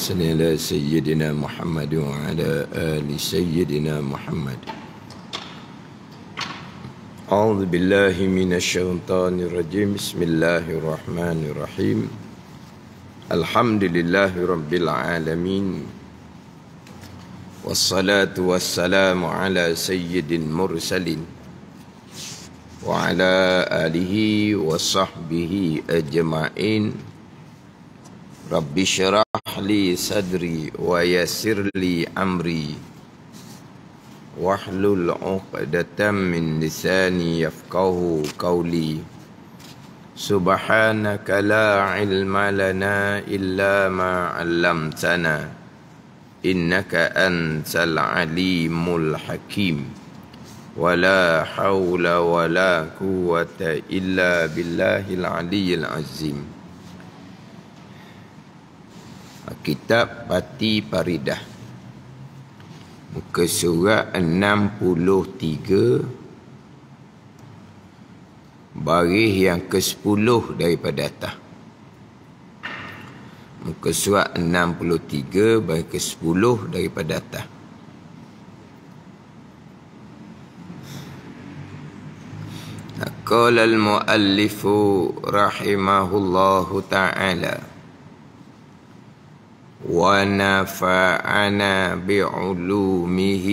وصل إلى سيدنا محمد وعلى آل سيدنا محمد أعوذ بالله من الشيطان الرجيم بسم الله الرحمن الرحيم الحمد لله رب العالمين والصلاة والسلام على سيد المرسلين وعلى آله وصحبه أجمعين Rabbi syrah li sadri wa yasir li amri Wahlul uqdatan min lisani yafqahu qawli Subhanaka la ilma lana illa ma 'allamtana innaka antal 'alimul hakim wala haula wala quwwata illa billahil 'aliyyil 'azim al Kitab Pati Paridah Muka surat 63 Baris yang ke-10 daripada atas Muka surat 63 Baris ke-10 daripada atas Qala al-muallifu rahimahullahu ta'ala ونفعنا بعلومه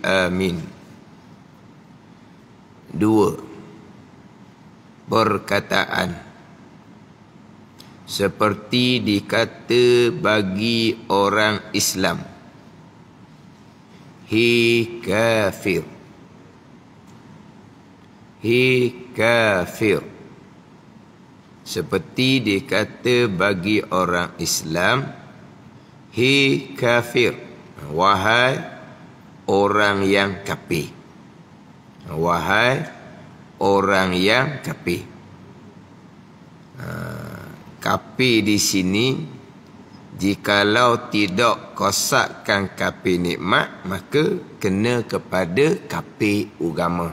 amin dua perkataan seperti dikata bagi orang Islam hi kafir hi kafir seperti dikata bagi orang Islam hi kafir wahai orang yang kapi wahai orang yang kapi ah, kapi di sini jikalau tidak kosakkan kapi nikmat maka kena kepada kapi agama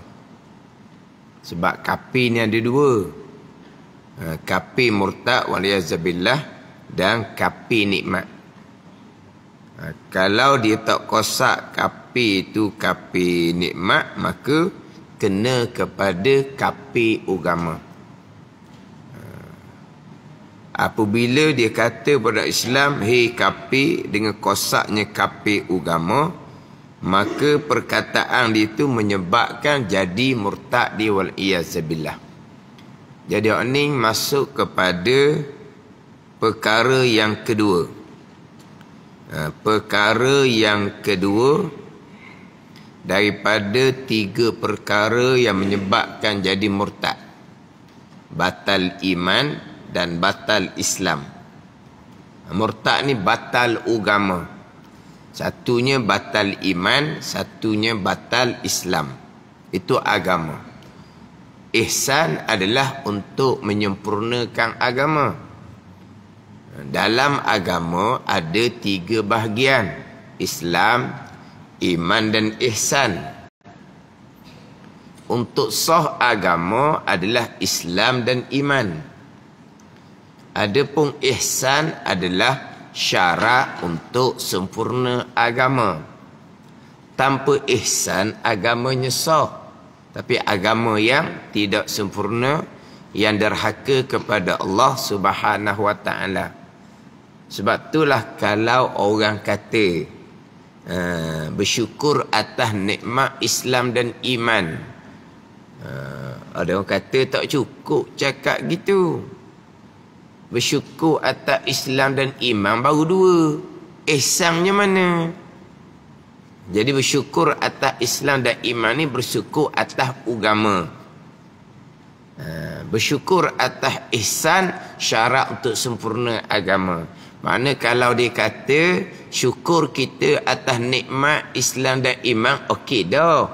sebab kapi ni ada dua ah, kapi murtad waliyazabilah dan kapi nikmat ha, kalau dia tak kosak kapi itu kapi nikmat maka kena kepada kapi agama ha, apabila dia kata pada Islam hei kapi dengan kosaknya kapi agama maka perkataan dia itu menyebabkan jadi murtad di wal iazabilah jadi orang ini masuk kepada perkara yang kedua. Ha, perkara yang kedua daripada tiga perkara yang menyebabkan jadi murtad batal iman dan batal Islam murtad ni batal agama satunya batal iman satunya batal Islam itu agama ihsan adalah untuk menyempurnakan agama dalam agama ada tiga bahagian. Islam, iman dan ihsan. Untuk soh agama adalah Islam dan iman. Adapun ihsan adalah syarat untuk sempurna agama. Tanpa ihsan agamanya sah. Tapi agama yang tidak sempurna yang derhaka kepada Allah Subhanahu Wa Taala. Sebab itulah kalau orang kata uh, bersyukur atas nikmat Islam dan iman. Uh, ada orang kata tak cukup cakap gitu. Bersyukur atas Islam dan iman baru dua. Ihsannya mana? Jadi bersyukur atas Islam dan iman ni bersyukur atas agama. Uh, bersyukur atas ihsan syarat untuk sempurna agama. Mana kalau dia kata syukur kita atas nikmat Islam dan iman okey dah.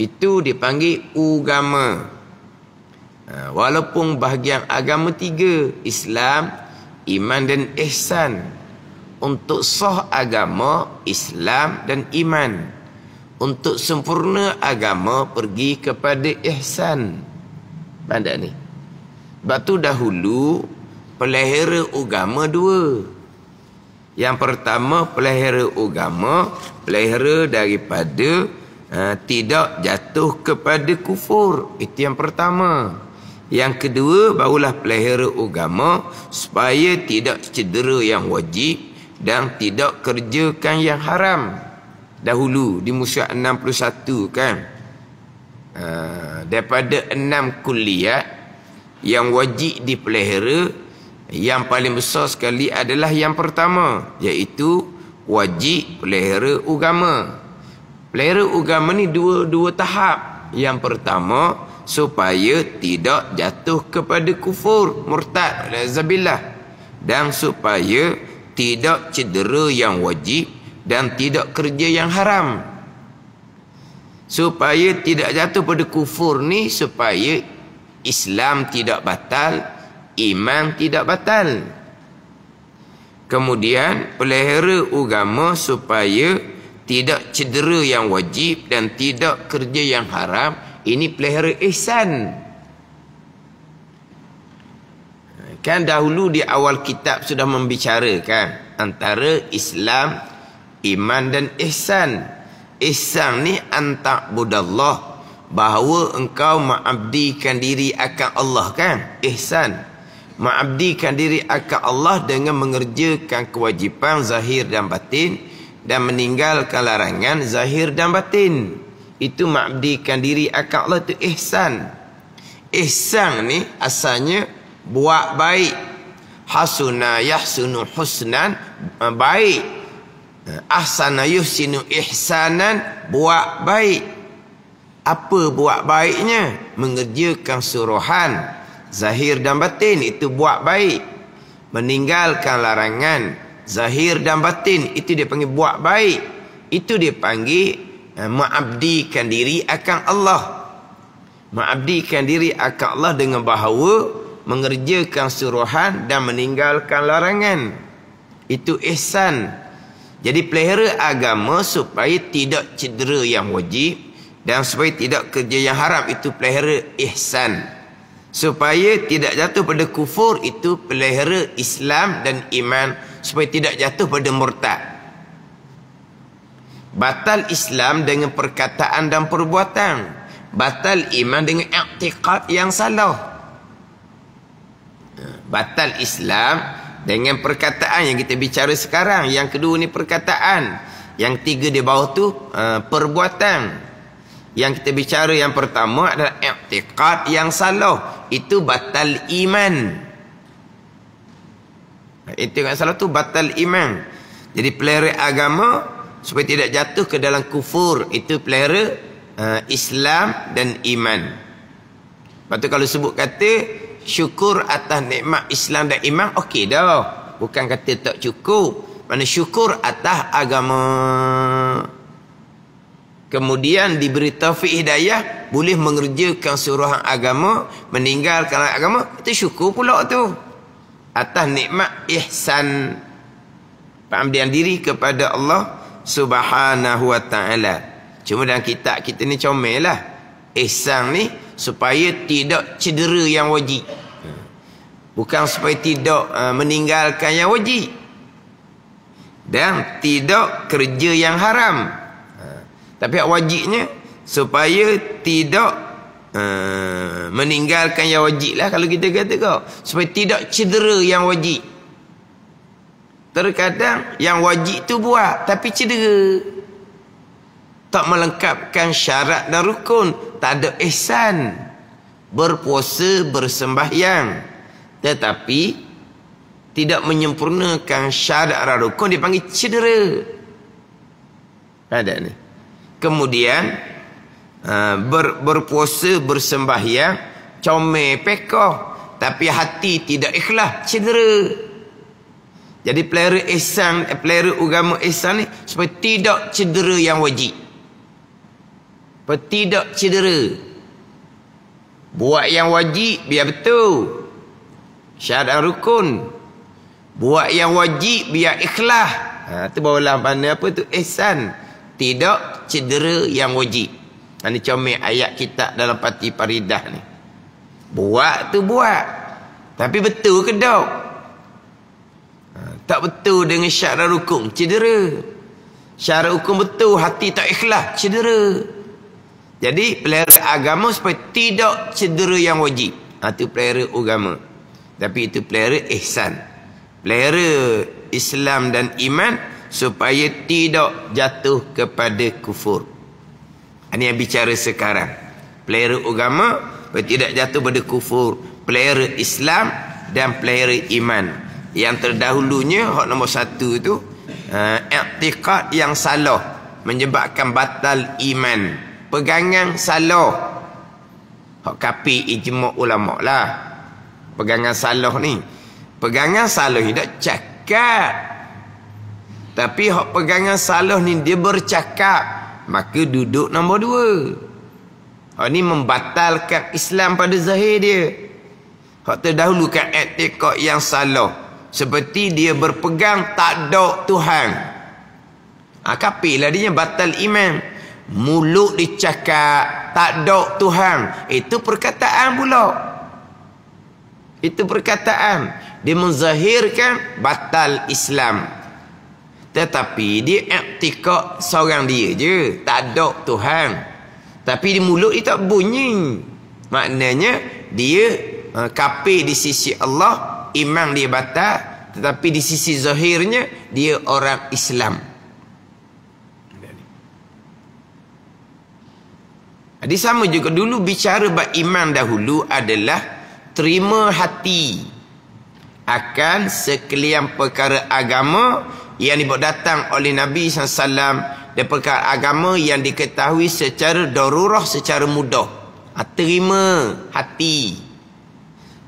Itu dipanggil agama. Ha, walaupun bahagian agama tiga Islam, iman dan ihsan. Untuk sah agama Islam dan iman. Untuk sempurna agama pergi kepada ihsan. Pandang ni. Batu dahulu pelahara agama dua. Yang pertama pelahara agama, pelahara daripada uh, tidak jatuh kepada kufur. Itu yang pertama. Yang kedua barulah pelahara agama supaya tidak cedera yang wajib dan tidak kerjakan yang haram. Dahulu di Musa 61 kan. Uh, daripada enam kuliah yang wajib dipelihara yang paling besar sekali adalah yang pertama iaitu wajib pelihara agama. Pelihara agama ni dua dua tahap. Yang pertama supaya tidak jatuh kepada kufur, murtad, zabilah dan supaya tidak cedera yang wajib dan tidak kerja yang haram. Supaya tidak jatuh pada kufur ni supaya Islam tidak batal, Iman tidak batal Kemudian pelihara agama supaya tidak cedera yang wajib dan tidak kerja yang haram. Ini pelihara ihsan. Kan dahulu di awal kitab sudah membicarakan antara Islam, iman dan ihsan. Ihsan ni antak budallah. Bahawa engkau maabdikan diri akan Allah kan? Ihsan. Mengabdikan diri akal Allah dengan mengerjakan kewajipan zahir dan batin dan meninggalkan larangan zahir dan batin. Itu mengabdikan diri akal Allah itu ihsan. Ihsan ni asalnya buat baik. Hasuna yahsunu husnan eh, baik. Ahsana yuhsinu ihsanan buat baik. Apa buat baiknya? Mengerjakan suruhan zahir dan batin itu buat baik meninggalkan larangan zahir dan batin itu dia panggil buat baik itu dia panggil eh, mengabdikan diri akan Allah mengabdikan diri akan Allah dengan bahawa mengerjakan suruhan dan meninggalkan larangan itu ihsan jadi pelihara agama supaya tidak cedera yang wajib dan supaya tidak kerja yang haram itu pelihara ihsan supaya tidak jatuh pada kufur itu pelihara Islam dan iman supaya tidak jatuh pada murtad batal Islam dengan perkataan dan perbuatan batal iman dengan i'tiqad yang salah ha, batal Islam dengan perkataan yang kita bicara sekarang yang kedua ni perkataan yang tiga di bawah tu ha, perbuatan yang kita bicara yang pertama adalah i'tiqad yang salah itu batal iman itu yang salah tu batal iman jadi pelihara agama supaya tidak jatuh ke dalam kufur itu pelihara uh, Islam dan iman lepas kalau sebut kata syukur atas nikmat Islam dan iman okey dah bukan kata tak cukup mana syukur atas agama kemudian diberi taufik hidayah boleh mengerjakan suruhan agama meninggalkan agama itu syukur pula tu atas nikmat ihsan pengabdian diri kepada Allah subhanahu wa ta'ala cuma dalam kitab kita ni comel lah ihsan ni supaya tidak cedera yang wajib bukan supaya tidak uh, meninggalkan yang wajib dan tidak kerja yang haram. Tapi hak wajibnya supaya tidak uh, meninggalkan yang wajib lah kalau kita kata kau. Supaya tidak cedera yang wajib. Terkadang yang wajib tu buat tapi cedera. Tak melengkapkan syarat dan rukun. Tak ada ihsan. Berpuasa bersembahyang. Tetapi tidak menyempurnakan syarat dan rukun dipanggil cedera. Ada ni kemudian eh, ber, berpuasa bersembahyang comel pekoh tapi hati tidak ikhlas cedera jadi pelera ihsan eh, pelera agama ihsan ni supaya tidak cedera yang wajib seperti tidak cedera buat yang wajib biar betul syahadah rukun buat yang wajib biar ikhlas ha, tu bawalah mana apa tu ihsan tidak cedera yang wajib. Mana comel ayat kita dalam parti paridah ni. Buat tu buat. Tapi betul ke tak? Ha, tak betul dengan syarat hukum. Cedera. Syarat hukum betul. Hati tak ikhlas. Cedera. Jadi pelihara agama supaya tidak cedera yang wajib. Itu ha, pelihara agama. Tapi itu pelihara ihsan. Pelihara Islam dan iman supaya tidak jatuh kepada kufur. Ini ha, yang bicara sekarang. Pelera agama supaya tidak jatuh pada kufur. Pelera Islam dan pelera iman. Yang terdahulunya, hak nombor satu itu, ha, iktiqat yang salah menyebabkan batal iman. Pegangan salah. Hak kapi ijma' ulama' lah. Pegangan salah ni. Pegangan salah ni tak cakap tapi hak pegangan salah ni dia bercakap. Maka duduk nombor dua. Hak ni membatalkan Islam pada zahir dia. Hak terdahulukan etikot yang salah. Seperti dia berpegang tak ada Tuhan. Ha, kapil lah dia batal iman. Mulut dicakap tak ada Tuhan. Itu perkataan pula. Itu perkataan. Dia menzahirkan batal Islam. Tetapi dia iktikak seorang dia je. Tak ada Tuhan. Tapi di mulut dia tak bunyi. Maknanya dia uh, kapir di sisi Allah. Iman dia batal. Tetapi di sisi zahirnya dia orang Islam. Jadi sama juga dulu bicara bab iman dahulu adalah terima hati akan sekalian perkara agama yang dibawa datang oleh Nabi SAW dia perkara agama yang diketahui secara darurah secara mudah ha, terima hati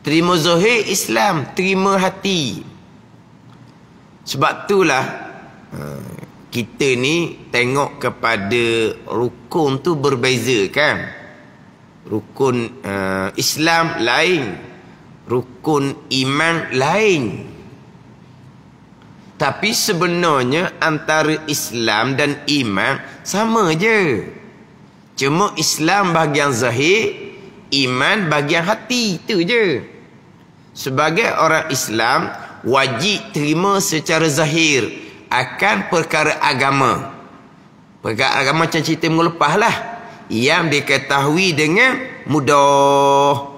terima zuhir Islam terima hati sebab itulah ha, kita ni tengok kepada rukun tu berbeza kan rukun uh, Islam lain rukun iman lain tapi sebenarnya antara Islam dan iman sama je. Cuma Islam bahagian zahir, iman bahagian hati. Itu je. Sebagai orang Islam, wajib terima secara zahir akan perkara agama. Perkara agama macam cerita minggu lah. Yang diketahui dengan mudah.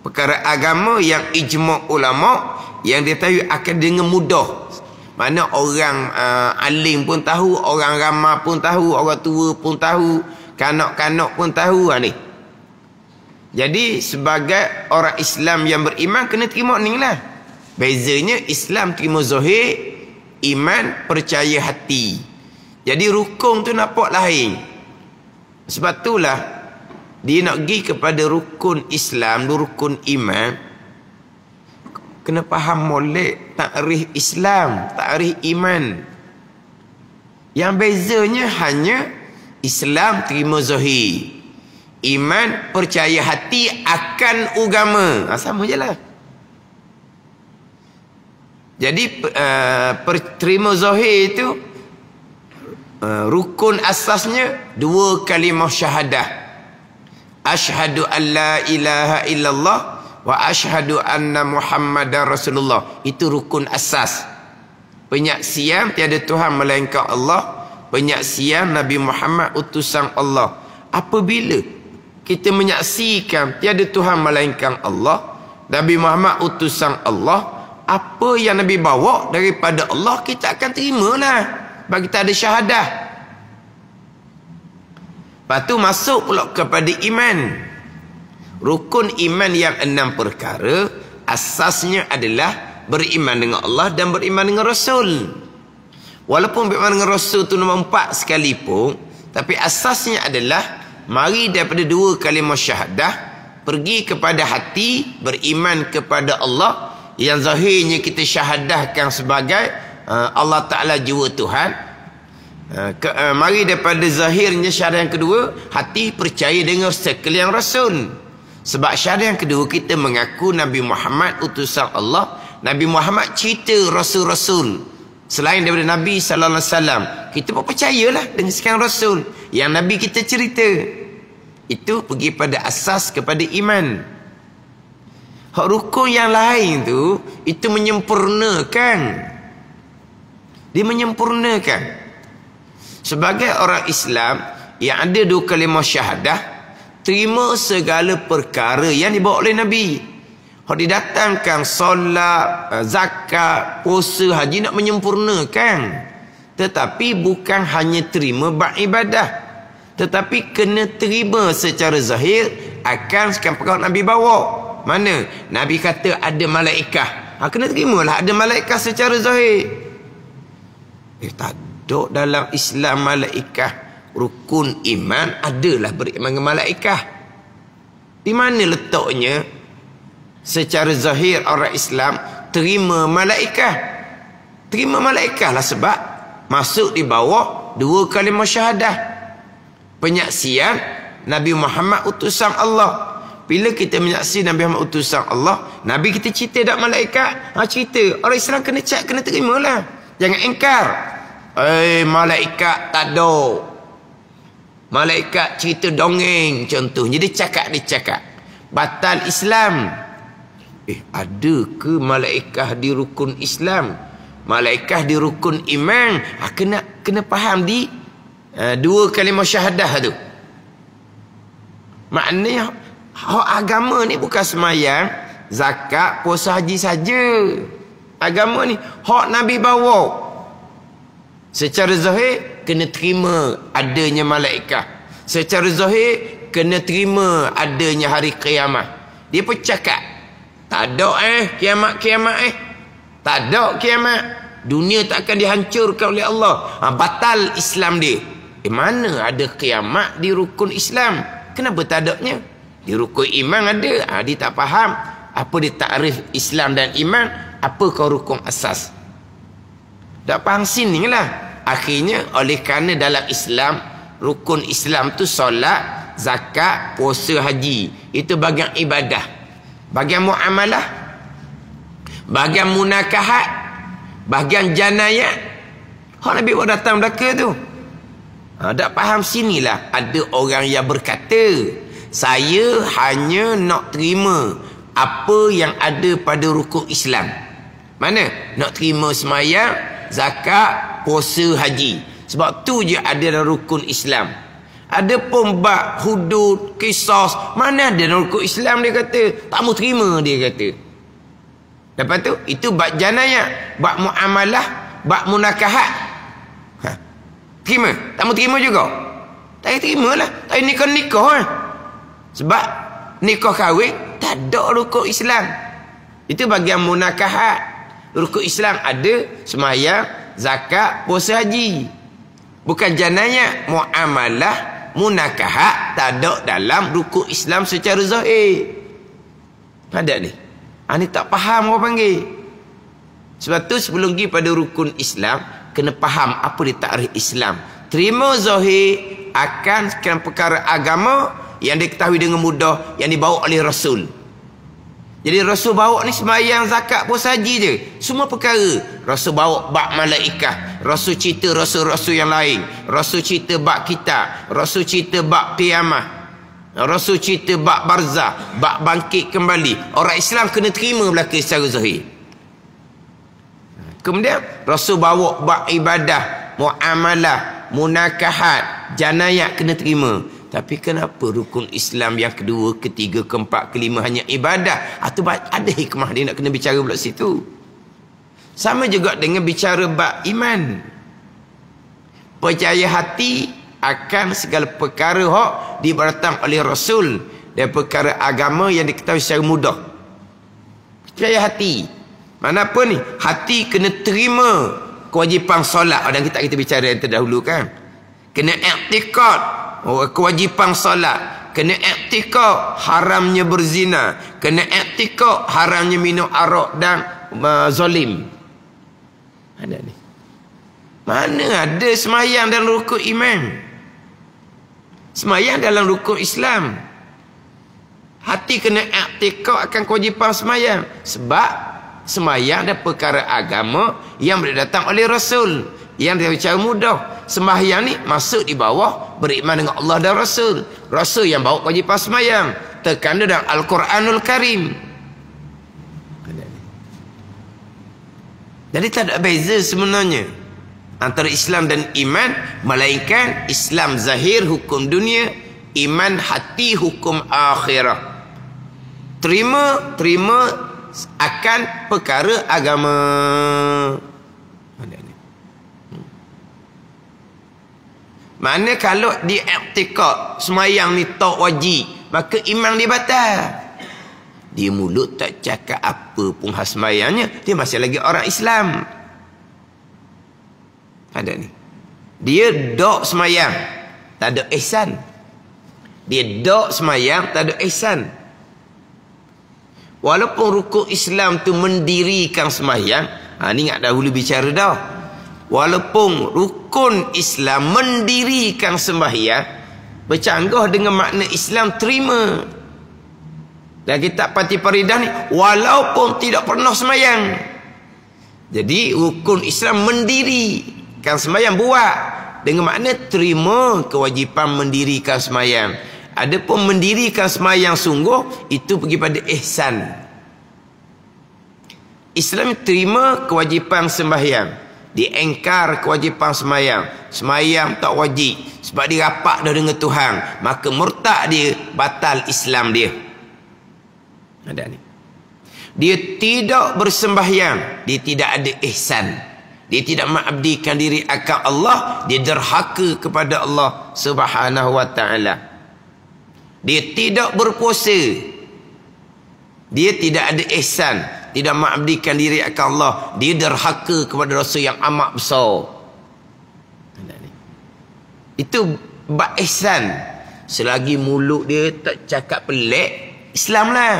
Perkara agama yang ijma' ulama' yang diketahui akan dengan mudah mana orang uh, alim pun tahu orang ramah pun tahu orang tua pun tahu kanak-kanak pun tahu ha, ni. jadi sebagai orang Islam yang beriman kena terima ni lah bezanya Islam terima zahir iman percaya hati jadi rukun tu nampak lain sebab itulah dia nak pergi kepada rukun Islam rukun iman kena faham molek takrif Islam, takrif iman. Yang bezanya hanya Islam terima zahir. Iman percaya hati akan agama. Ha, sama jelah. Jadi uh, terima zahir itu eh, rukun asasnya dua kalimah syahadah. Ashhadu an ilaha illallah wa ashadu anna Muhammadar rasulullah itu rukun asas penyaksian tiada Tuhan melainkan Allah penyaksian Nabi Muhammad utusan Allah apabila kita menyaksikan tiada Tuhan melainkan Allah Nabi Muhammad utusan Allah apa yang Nabi bawa daripada Allah kita akan terima lah sebab kita ada syahadah lepas tu masuk pula kepada iman Rukun iman yang enam perkara asasnya adalah beriman dengan Allah dan beriman dengan Rasul. Walaupun beriman dengan Rasul itu nombor empat sekalipun, tapi asasnya adalah mari daripada dua kalimah syahadah pergi kepada hati beriman kepada Allah yang zahirnya kita syahadahkan sebagai uh, Allah Ta'ala jiwa Tuhan uh, ke, uh, mari daripada zahirnya syahadah yang kedua hati percaya dengan sekalian Rasul sebab syarat yang kedua kita mengaku Nabi Muhammad utusan Allah. Nabi Muhammad cerita Rasul-Rasul. Selain daripada Nabi Sallallahu Alaihi Wasallam, kita pun percayalah dengan sekian Rasul yang Nabi kita cerita. Itu pergi pada asas kepada iman. Hak rukun yang lain tu, itu menyempurnakan. Dia menyempurnakan. Sebagai orang Islam yang ada dua kalimah syahadah, terima segala perkara yang dibawa oleh Nabi. Kalau didatangkan solat, eh, zakat, puasa, haji nak menyempurnakan. Tetapi bukan hanya terima bak ibadah. Tetapi kena terima secara zahir akan sekarang perkara Nabi bawa. Mana? Nabi kata ada malaikah. Ha, kena lah ada malaikah secara zahir. Eh, tak ada dalam Islam malaikah rukun iman adalah beriman dengan malaikat. Di mana letaknya secara zahir orang Islam terima malaikat? Terima malaikat lah sebab masuk di bawah dua kalimah syahadah. Penyaksian Nabi Muhammad utusan Allah. Bila kita menyaksikan Nabi Muhammad utusan Allah, Nabi kita cerita tak malaikat? Ha, cerita. Orang Islam kena cek, kena terima Jangan engkar. Eh, hey, malaikat tak ada. Malaikat cerita dongeng contohnya. Dia cakap, dia cakap. Batal Islam. Eh, ada ke malaikat di rukun Islam? Malaikat di rukun iman? Ha, kena kena faham di uh, dua kalimah syahadah tu. Maknanya, hak agama ni bukan semayang, zakat, puasa haji saja. Agama ni, hak Nabi bawa. Secara zahir kena terima adanya malaikat. Secara zahir kena terima adanya hari kiamat. Dia pun cakap, tak ada eh kiamat-kiamat eh. Tak ada kiamat. Dunia tak akan dihancurkan oleh Allah. Ha, batal Islam dia. Eh mana ada kiamat di rukun Islam? Kenapa tak ada Di rukun iman ada. Ha, dia tak faham. Apa dia takrif Islam dan iman? Apa kau rukun asas? Tak pangsin ni lah. Akhirnya oleh kerana dalam Islam, rukun Islam tu solat, zakat, puasa, haji. Itu bagian ibadah. Bagian muamalah. Bagian munakahat. Bagian janayat. Hak Nabi buat datang belaka tu. Ha, tak faham sinilah ada orang yang berkata saya hanya nak terima apa yang ada pada rukun Islam. Mana? Nak terima semayang, zakat, puasa, haji. Sebab tu je ada dalam rukun Islam. Ada pun bab hudud, kisos. Mana ada dalam rukun Islam dia kata. Tak mau terima dia kata. Lepas tu, itu bab janayah. Bab muamalah, bak munakahat. Ha. Terima? Tak mau terima juga? Tak payah terima lah. Tak payah nikah-nikah lah. Sebab nikah kahwin, tak ada rukun Islam. Itu bagian munakahat. Rukun Islam ada semayang, zakat, puasa haji. Bukan jananya muamalah, munakahat tak ada dalam rukun Islam secara zahir. Pada ni. Ani ah, tak faham apa panggil. Sebab tu sebelum pergi pada rukun Islam, kena faham apa dia takrif Islam. Terima zahir akan sekian perkara agama yang diketahui dengan mudah yang dibawa oleh Rasul. Jadi Rasul bawa ni semayang zakat pun saji je. Semua perkara. Rasul bawa bak malaikah. Rasul cerita Rasul-Rasul yang lain. Rasul cerita bak kita. Rasul cerita bak kiamah. Rasul cerita bak barzah. Bak bangkit kembali. Orang Islam kena terima belakang secara zahir. Kemudian Rasul bawa bak ibadah. Mu'amalah. Munakahat. Janayat kena terima. Tapi kenapa rukun Islam yang kedua, ketiga, keempat, kelima hanya ibadah? Atau ah, ada hikmah dia nak kena bicara pula situ. Sama juga dengan bicara bab iman. Percaya hati akan segala perkara hak diberitahu oleh Rasul dan perkara agama yang diketahui secara mudah. Percaya hati. Mana apa ni? Hati kena terima kewajipan solat. Dan kita kita bicara yang terdahulu kan. Kena iktikad Oh, kewajipan solat kena i'tikaf haramnya berzina kena i'tikaf haramnya minum arak dan uh, zalim ada ni mana ada semayang dalam rukuk imam semayang dalam rukuk Islam hati kena i'tikaf akan kewajipan semayang sebab semayang ada perkara agama yang boleh datang oleh rasul yang dia cara mudah sembahyang ni masuk di bawah beriman dengan Allah dan Rasul Rasul yang bawa kau jipah semayang terkanda dalam Al-Quranul Karim jadi tak ada beza sebenarnya antara Islam dan iman melainkan Islam zahir hukum dunia iman hati hukum akhirah terima terima akan perkara agama. Mana kalau di i'tikad semayang ni tak wajib, maka imam dia batal. Dia mulut tak cakap apa pun hal semayangnya, dia masih lagi orang Islam. Ada ni. Dia dok semayang, tak ada ihsan. Dia dok semayang, tak ada ihsan. Walaupun rukuk Islam tu mendirikan semayang, ha, ni ingat dahulu bicara dah walaupun rukun Islam mendirikan sembahyang bercanggah dengan makna Islam terima dan kita pati paridah ni walaupun tidak pernah sembahyang jadi rukun Islam mendirikan sembahyang buat dengan makna terima kewajipan mendirikan sembahyang adapun mendirikan sembahyang sungguh itu pergi pada ihsan Islam terima kewajipan sembahyang diengkar kewajipan semayang semayang tak wajib sebab dia rapat dah dengan Tuhan maka murtad dia batal Islam dia ada ni dia tidak bersembahyang dia tidak ada ihsan dia tidak mengabdikan diri akan Allah dia derhaka kepada Allah subhanahu wa ta'ala dia tidak berpuasa dia tidak ada ihsan tidak mengabdikan diri akan Allah dia derhaka kepada dosa yang amat besar itu bak ihsan selagi mulut dia tak cakap pelik Islam lah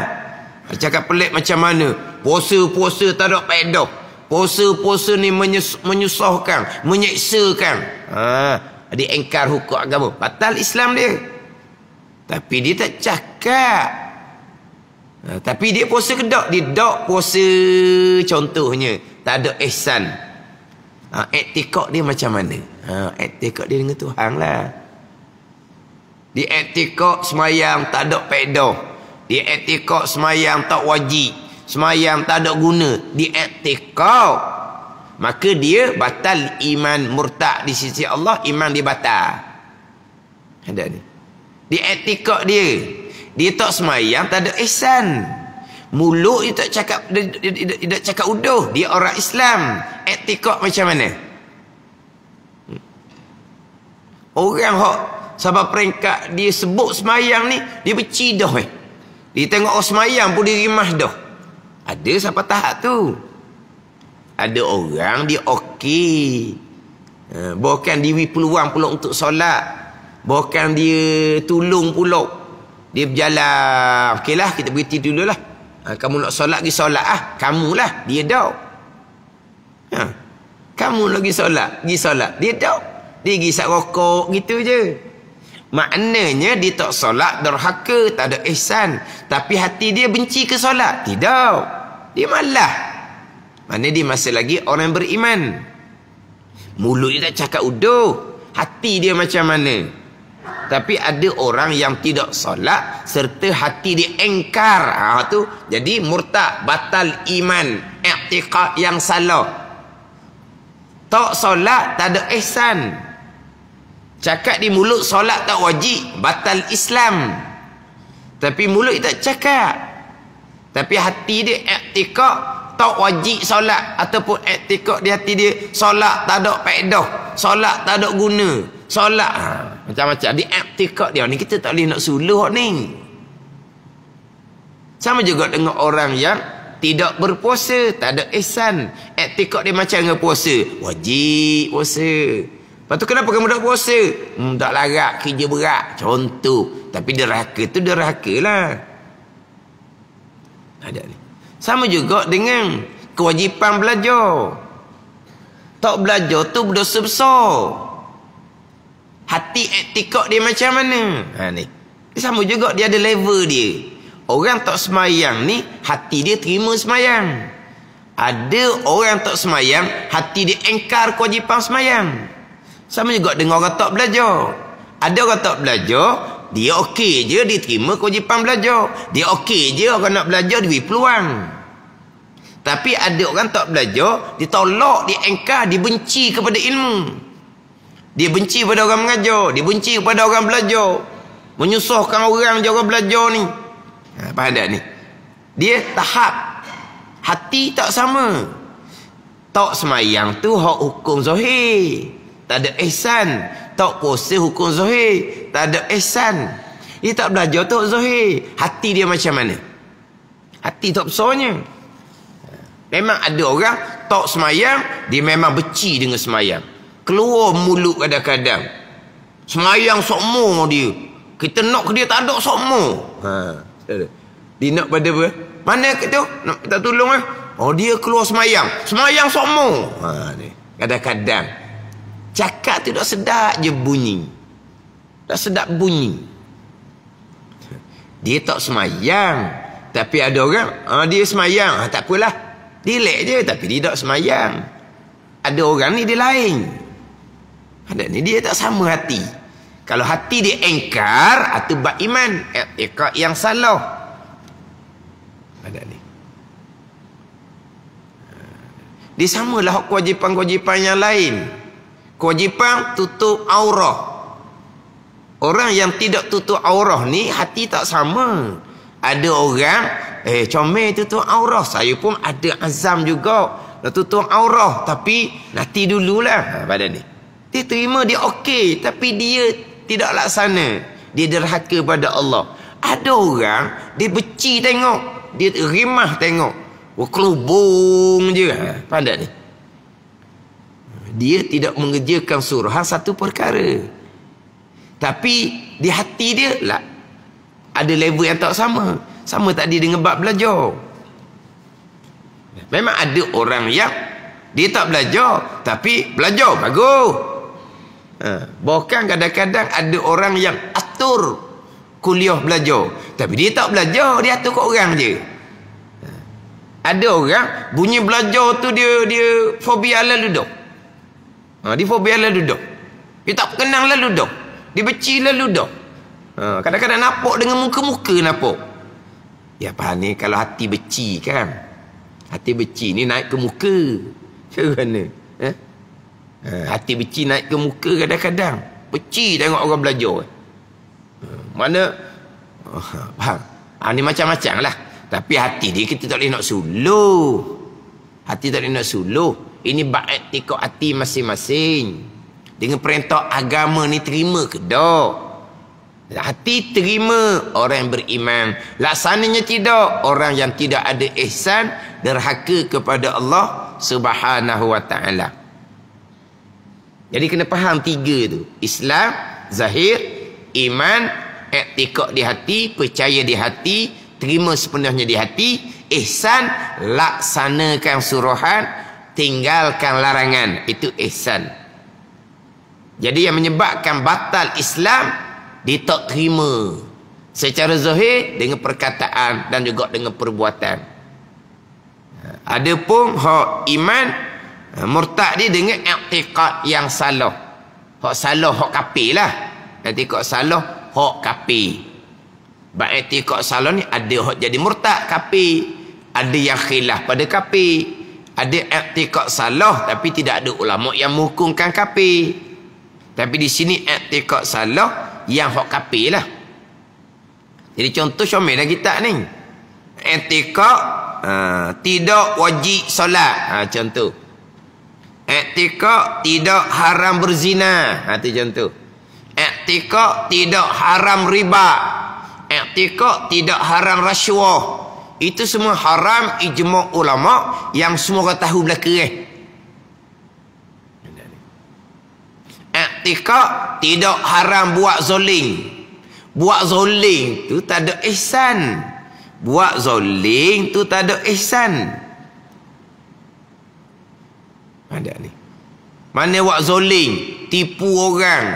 cakap pelik macam mana puasa-puasa tak ada pedoh puasa-puasa ni menyus menyusahkan menyeksakan ha, dia engkar hukum agama batal Islam dia tapi dia tak cakap Ha, tapi dia puasa ke tak? Dia tak puasa contohnya. Tak ada ihsan. Ha, etikot dia macam mana? Ha, etikot dia dengan Tuhan lah. Di etikot semayang tak ada pedoh. Di etikot semayang tak wajib. Semayang tak ada guna. Di etikot. Maka dia batal iman murtad di sisi Allah. Iman dia batal. Ada ni. Di etikot dia. Dia tak semayang, tak ada ihsan. Mulut dia tak cakap, dia, dia, dia, dia tak cakap uduh. Dia orang Islam. Etikot macam mana? Orang hok sebab peringkat dia sebut semayang ni, dia beci dah eh. Dia tengok orang oh, semayang pun dia rimah dah. Ada siapa tahap tu. Ada orang dia okey. Eh, bukan diwi peluang pula untuk solat. Bukan dia tolong pula dia berjalan. Okeylah, kita berhenti dulu lah. Ha, kamu nak solat, pergi solat ah. lah. Kamulah. Dia tahu. Ha. Kamu nak pergi solat, pergi solat. Dia tahu. Dia pergi isap rokok, gitu je. Maknanya, dia tak solat, derhaka, tak ada ihsan. Tapi hati dia benci ke solat? Tidak. Dia malah. Maksudnya, dia masih lagi orang beriman. Mulut dia tak cakap uduh. Hati dia macam mana? Tapi ada orang yang tidak solat serta hati dia engkar. Ha tu jadi murtad, batal iman, i'tiqad yang salah. Tak solat tak ada ihsan. Cakap di mulut solat tak wajib, batal Islam. Tapi mulut dia tak cakap. Tapi hati dia i'tiqad tak wajib solat ataupun i'tiqad dia hati dia solat tak ada faedah, solat tak ada guna solat ha, macam-macam di aktifkan dia ni kita tak boleh nak suluh ni sama juga dengan orang yang tidak berpuasa tak ada ihsan aktifkan dia macam dengan puasa wajib puasa lepas tu kenapa kamu tak puasa hmm, tak larat kerja berat contoh tapi deraka tu deraka lah ada ni sama juga dengan kewajipan belajar tak belajar tu berdosa besar Hati etikok dia macam mana? Ha, ni. Sama juga dia ada level dia. Orang tak semayang ni, hati dia terima semayang. Ada orang tak semayang, hati dia engkar kewajipan semayang. Sama juga dengan orang tak belajar. Ada orang tak belajar, dia okey je dia terima kewajipan belajar. Dia okey je orang nak belajar diberi peluang. Tapi ada orang tak belajar, tolak, engkar, diengkar, benci kepada ilmu. Dia benci pada orang mengajar. Dia benci pada orang belajar. Menyusahkan orang yang orang belajar ni. Ha, faham tak ni? Dia tahap. Hati tak sama. Tak semayang tu hak hukum zuhir. Tak ada ihsan. Tak kuasa hukum zuhir. Tak ada ihsan. Dia tak belajar tak zuhir. Hati dia macam mana? Hati tak besarnya. Ha, memang ada orang tak semayang. Dia memang beci dengan semayang keluar mulut kadang-kadang semayang sokmo dia kita nak ke dia tak ada sokmo ha dia nak pada apa mana tu nak kita tolong eh oh dia keluar semayang semayang sokmo ha kadang-kadang cakap tu dah sedap je bunyi dah sedap bunyi dia tak semayang tapi ada orang ah dia semayang ah tak apalah dia lek je tapi dia tak semayang ada orang ni dia lain ada ni dia tak sama hati. Kalau hati dia engkar atau bak iman, eh, ikat yang salah. Ada ni. Dia samalah kewajipan-kewajipan yang lain. Kewajipan tutup aurah. Orang yang tidak tutup aurah ni hati tak sama. Ada orang eh comel tutup aurah. Saya pun ada azam juga nak tutup aurah tapi nanti dululah pada ha, ni. Dia terima dia okey tapi dia tidak laksana. Dia derhaka pada Allah. Ada orang dia beci tengok, dia rimah tengok. Berkelubung oh, je. Ha, pandai ni. Dia tidak mengerjakan surah satu perkara. Tapi di hati dia lah ada level yang tak sama. Sama tadi dengan bab belajar. Memang ada orang yang dia tak belajar tapi belajar bagus. Ha. Bahkan kadang-kadang ada orang yang atur kuliah belajar. Tapi dia tak belajar, dia atur kat orang je. Ha. Ada orang bunyi belajar tu dia dia fobia lalu duduk. Ha, dia fobia lalu duduk. Dia tak kenang lalu duduk. Dia beci lalu duduk. Ha. Kadang-kadang napok dengan muka-muka napok. Ya apa ni kalau hati beci kan? Hati beci ni naik ke muka. Macam mana? Ha. Hati beci naik ke muka kadang-kadang. Beci tengok orang belajar. Eh, mana? Oh, faham? Ha, ah, ini macam-macam lah. Tapi hati dia kita tak boleh nak suluh. Hati tak boleh nak suluh. Ini baik tikut hati masing-masing. Dengan perintah agama ni terima ke tak? Hati terima orang yang beriman. Laksananya tidak. Orang yang tidak ada ihsan. Derhaka kepada Allah subhanahu wa ta'ala. Jadi kena faham tiga tu. Islam, zahir, iman, etikot di hati, percaya di hati, terima sepenuhnya di hati, ihsan, laksanakan suruhan, tinggalkan larangan. Itu ihsan. Jadi yang menyebabkan batal Islam, dia tak terima secara zahir dengan perkataan dan juga dengan perbuatan. Adapun hak iman Ha, murtad dia dengan i'tiqad yang salah. Hak salah, hak kapi lah. Nanti kau salah, hak kapi. Berarti kau salah ni ada hak jadi murtad kapi. Ada yang khilaf pada kapi. Ada i'tiqad salah tapi tidak ada ulama yang menghukumkan kapi. Tapi di sini i'tiqad salah yang hak kapi lah. Jadi contoh syomel lah kita ni. I'tiqad uh, tidak wajib solat. Ha, contoh. Etikok tidak haram berzina. Itu contoh. Etikok tidak haram riba. Etikok tidak haram rasuah. Itu semua haram ijma' ulama' yang semua orang tahu belakang. Etikok tidak haram buat zoling. Buat zoling itu tak ada ihsan. Buat zoling itu tak tak ada ihsan. Ada ni. Mana wak zoling? Tipu orang.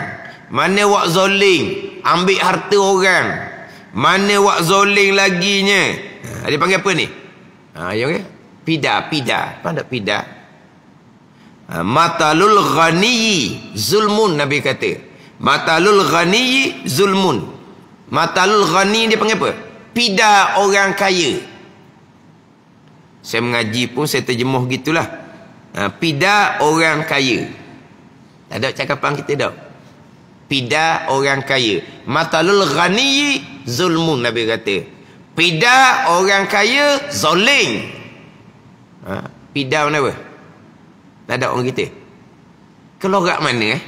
Mana wak zoling? Ambil harta orang. Mana wak zoling laginya? Ha, dia panggil apa ni? Ha, ya, okay? Pida, pida. Pada pida. Ha, matalul ghaniyi zulmun Nabi kata. Matalul ghaniyi zulmun. Matalul ghani dia panggil apa? Pida orang kaya. Saya mengaji pun saya terjemuh gitulah. Ha, pida orang kaya. Tak ada cakapan kita dah. Pida orang kaya. Matalul ghani zulmun Nabi kata. Pida orang kaya zoling, Ha, pida mana apa? Tak ada orang kita. Kelorak mana eh?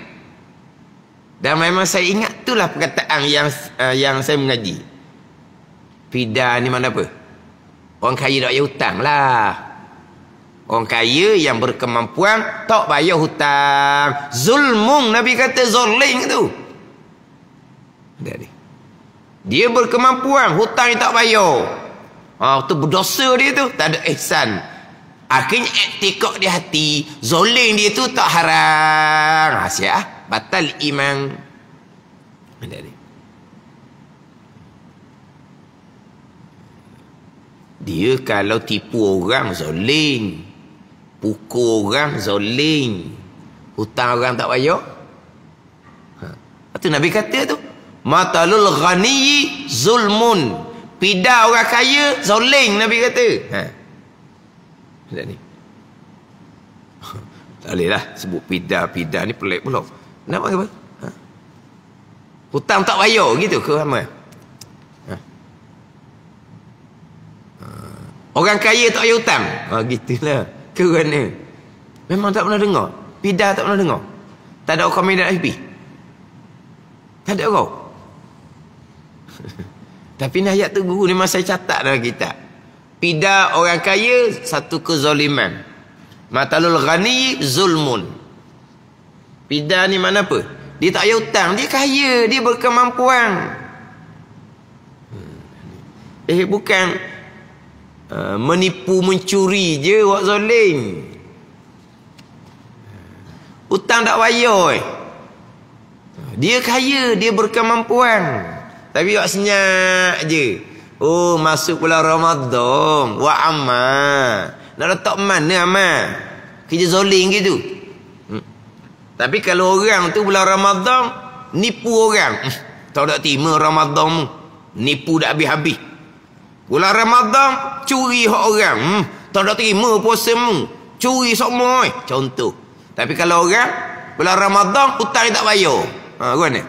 Dan memang saya ingat itulah perkataan yang uh, yang saya mengaji. Pida ni mana apa? Orang kaya tak payah hutang lah. Orang kaya yang berkemampuan tak bayar hutang. Zulmung Nabi kata zoling tu. Dari. Dia berkemampuan hutang yang tak bayar. Ah ha, tu berdosa dia tu, tak ada ihsan. Akhirnya etikok di hati, zoling dia tu tak haram. Rahsia ah, batal iman. Dari. Dia kalau tipu orang zoling. Pukul orang zolim. Hutang orang tak bayar. Ha. Itu Nabi kata tu. Matalul ghani zulmun. Pida orang kaya zolim Nabi kata. Ha. Macam ni. Tak boleh lah sebut pida-pida ni pelik pula. Nak apa? Ha. Hutang tak bayar gitu ke ramai? Ha. Ha. Orang kaya tak payah hutang. Ha, gitulah kerana memang tak pernah dengar pidah tak pernah dengar tak ada orang main FB tak ada orang tapi ni ayat tu guru ni masa saya catat dalam kita. pidah orang kaya satu kezaliman matalul ghani zulmun pidah ni mana apa dia tak payah hutang dia kaya dia berkemampuan hmm. eh bukan Ah, menipu mencuri je wak zalim hutang tak bayar eh. dia kaya dia berkemampuan tapi wak senyap je oh masuk pula Ramadhan, wak amal nak letak mana amal kerja zalim gitu hmm. tapi kalau orang tu bulan Ramadhan, nipu orang hmm, tak nak terima Ramadhan, nipu dah habis-habis Bulan Ramadan curi hak orang. Hmm, tak nak terima puasa mu. Curi semua eh. Contoh. Tapi kalau orang bulan Ramadan hutang tak bayar. Ha, kau ni.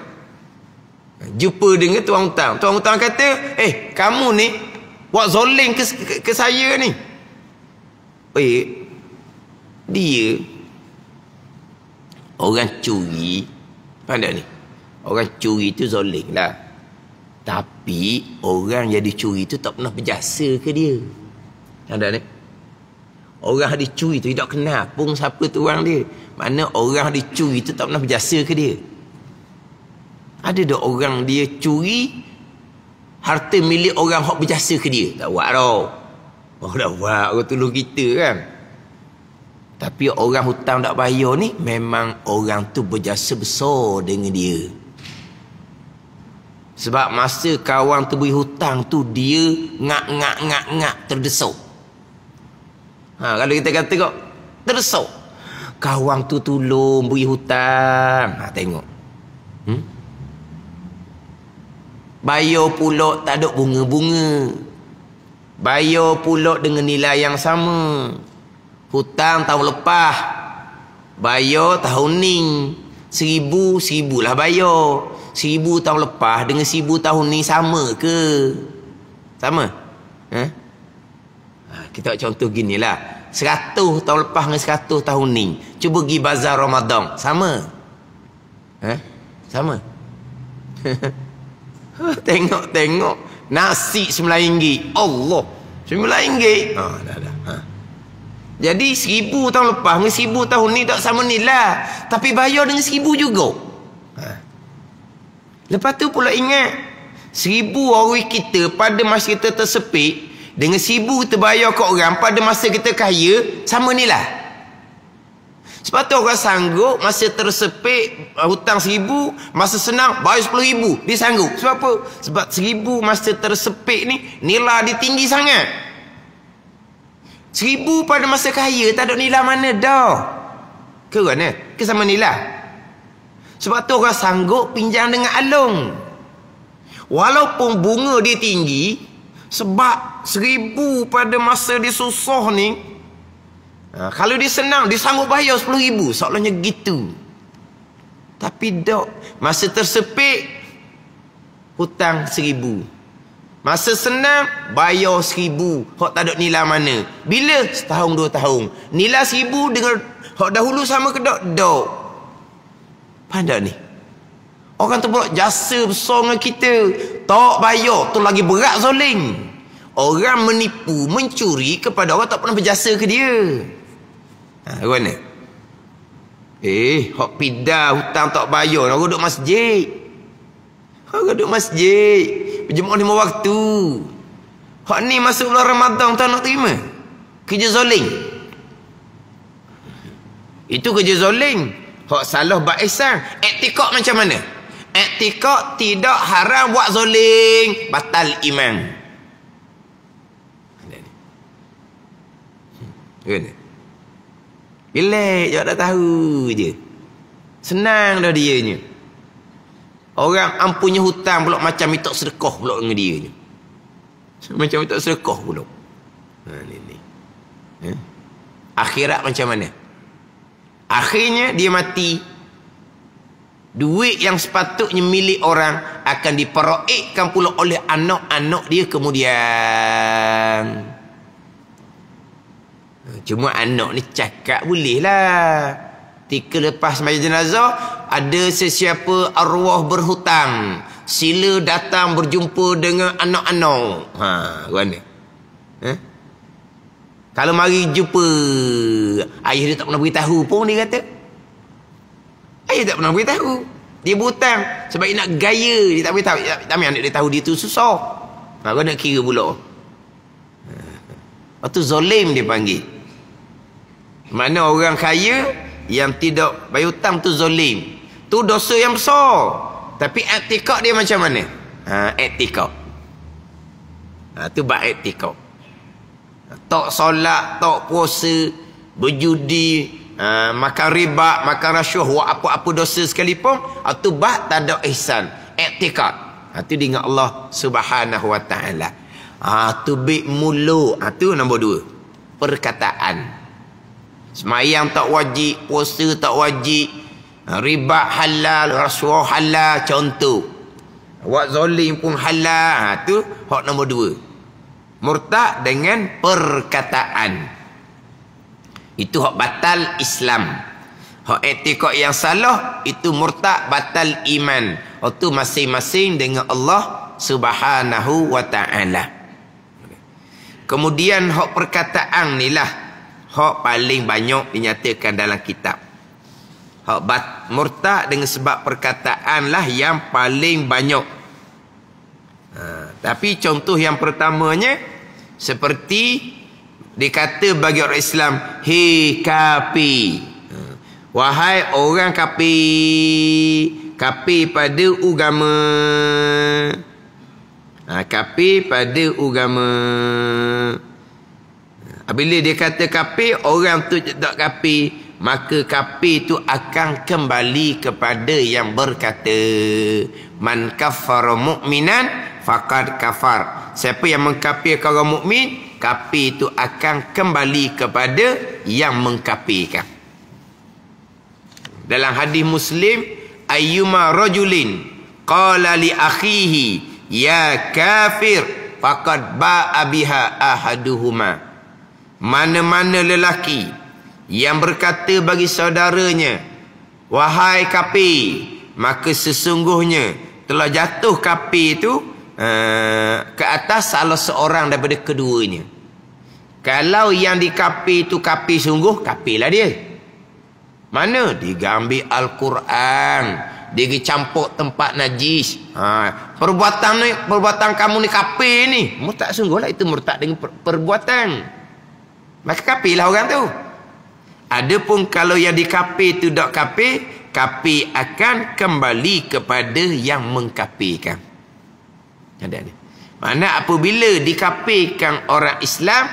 Jumpa dengan tuan hutang. Tuan hutang kata, "Eh, kamu ni buat zoling ke, ke, ke saya ni." Oi. Eh, dia orang curi. Pandai ni. Orang curi tu zoling lah. Tapi orang yang dicuri tu tak pernah berjasa ke dia. Ada ni. Orang yang dicuri tu tidak kenal pun siapa tu orang dia. Mana orang yang dicuri tu tak pernah berjasa ke dia. Ada dah orang dia curi harta milik orang yang berjasa ke dia. Tak buat tau. Oh, dah buat. Orang tolong kita kan. Tapi orang hutang tak bayar ni memang orang tu berjasa besar dengan dia. Sebab masa kawan tu beri hutang tu dia ngak-ngak-ngak-ngak terdesuk. Ha, kalau kita kata kok terdesuk. Kawan tu tolong beri hutang. Ha, tengok. Hmm? Bayar pula tak ada bunga-bunga. bayo pula dengan nilai yang sama. Hutang tahun lepas. bayo tahun ni. Seribu, seribu lah bayar. Seribu tahun lepas dengan seribu tahun ni sama ke? Sama? Ha? ha kita buat contoh gini lah. Seratus tahun lepas dengan seratus tahun ni. Cuba pergi bazar Ramadan. Sama? Ha? Sama? Tengok-tengok. Nasi sembilan ringgit. Allah. Sembilan ringgit. Ha, dah, dah. Ha. Jadi seribu tahun lepas dengan seribu tahun ni tak sama ni lah. Tapi bayar dengan seribu juga. Lepas tu pula ingat Seribu orang kita pada masa kita tersepit Dengan seribu kita bayar ke orang pada masa kita kaya Sama ni lah Sebab tu orang sanggup masa tersepit uh, Hutang seribu Masa senang bayar sepuluh ribu Dia sanggup Sebab apa? Sebab seribu masa tersepit ni Nilai dia tinggi sangat Seribu pada masa kaya tak ada nilai mana dah Kerana eh? Kesama nilai sebab tu orang sanggup pinjam dengan along. Walaupun bunga dia tinggi, sebab seribu pada masa dia susah ni, ha, kalau dia senang, dia sanggup bayar sepuluh ribu. Soalnya gitu. Tapi dok, masa tersepit, hutang seribu. Masa senang, bayar seribu. Hak tak ada nilai mana. Bila? Setahun, dua tahun. Nilai seribu dengan hak dahulu sama ke dok? Dok. Pandang ni. Orang tu buat jasa besar dengan kita. Tak bayar. Tu lagi berat zoling. Orang menipu, mencuri kepada orang tak pernah berjasa ke dia. Ha, orang ni. Eh, hak pidah hutang tak bayar. Orang duduk masjid. Orang duduk masjid. Berjumpa lima waktu. Hak ni masuk bulan Ramadan tak nak terima. Kerja zoling. Itu kerja zoling. Hak salah buat ihsan. Etikot macam mana? Etikot tidak haram buat zoling. Batal iman. Kena. Bilik je dah tahu je. Senang dah dia ni. Orang ampunya hutang pula macam mitok sedekah pula dengan dia ni. Macam mitok sedekah pula. Ha, ni, ni. Eh? Akhirat macam mana? Akhirnya dia mati. Duit yang sepatutnya milik orang akan diperoikkan pula oleh anak-anak dia kemudian. Cuma anak ni cakap boleh lah. Tika lepas semayang jenazah, ada sesiapa arwah berhutang. Sila datang berjumpa dengan anak-anak. Ha, mana? Eh? Kalau mari jumpa Ayah dia tak pernah beritahu pun dia kata Ayah tak pernah beritahu Dia butang Sebab dia nak gaya Dia tak beritahu ya, Tak anak dia tahu dia tu susah Maka nak kira pula Lepas tu zolim dia panggil Mana orang kaya Yang tidak bayar hutang tu zolim Tu dosa yang besar Tapi etikak dia macam mana ha, Etikak ha, Tu bak etikak tak solat, tak puasa, berjudi, uh, makan riba, makan rasuah, buat apa-apa dosa sekalipun, atau bah tak ada ihsan, i'tikad. Itu ha, diingat Allah Subhanahu wa taala. Ah uh, mulu, itu nombor dua Perkataan. Semayang tak wajib, puasa tak wajib, riba halal, rasuah halal, contoh. Buat zolim pun halal, itu ha, hak nombor dua murtad dengan perkataan itu hak batal Islam hak etikot yang salah itu murtad batal iman itu masing-masing dengan Allah subhanahu wa ta'ala kemudian hak perkataan ni lah hak paling banyak dinyatakan dalam kitab hak bat, murtad dengan sebab perkataan lah yang paling banyak haa tapi contoh yang pertamanya seperti dikata bagi orang Islam, "Hei kapi." Ha. Wahai orang kapi, kapi pada agama. Ha, kapi pada agama. Apabila ha, dia kata kapi, orang tu tak kapi maka kafir itu akan kembali kepada yang berkata man kafara mukminan faqad kafar siapa yang mengkafirkan orang mukmin kafir itu akan kembali kepada yang mengkafirkan dalam hadis muslim ayyuma rajulin qala li akhihi ya kafir faqad ba'a biha ahaduhuma mana-mana lelaki yang berkata bagi saudaranya Wahai kapi Maka sesungguhnya Telah jatuh kapi itu uh, Ke atas salah seorang daripada keduanya Kalau yang di kapi itu kapi sungguh Kapilah dia Mana? Digambil Al-Quran Digicampur tempat najis ha, Perbuatan ni Perbuatan kamu ni kapi ni Murtad sungguh lah itu murtad dengan per perbuatan Maka kapilah orang tu. Adapun kalau yang dikapir itu tak kapir, kapir akan kembali kepada yang mengkapirkan. Ada ada. Mana apabila dikapirkan orang Islam,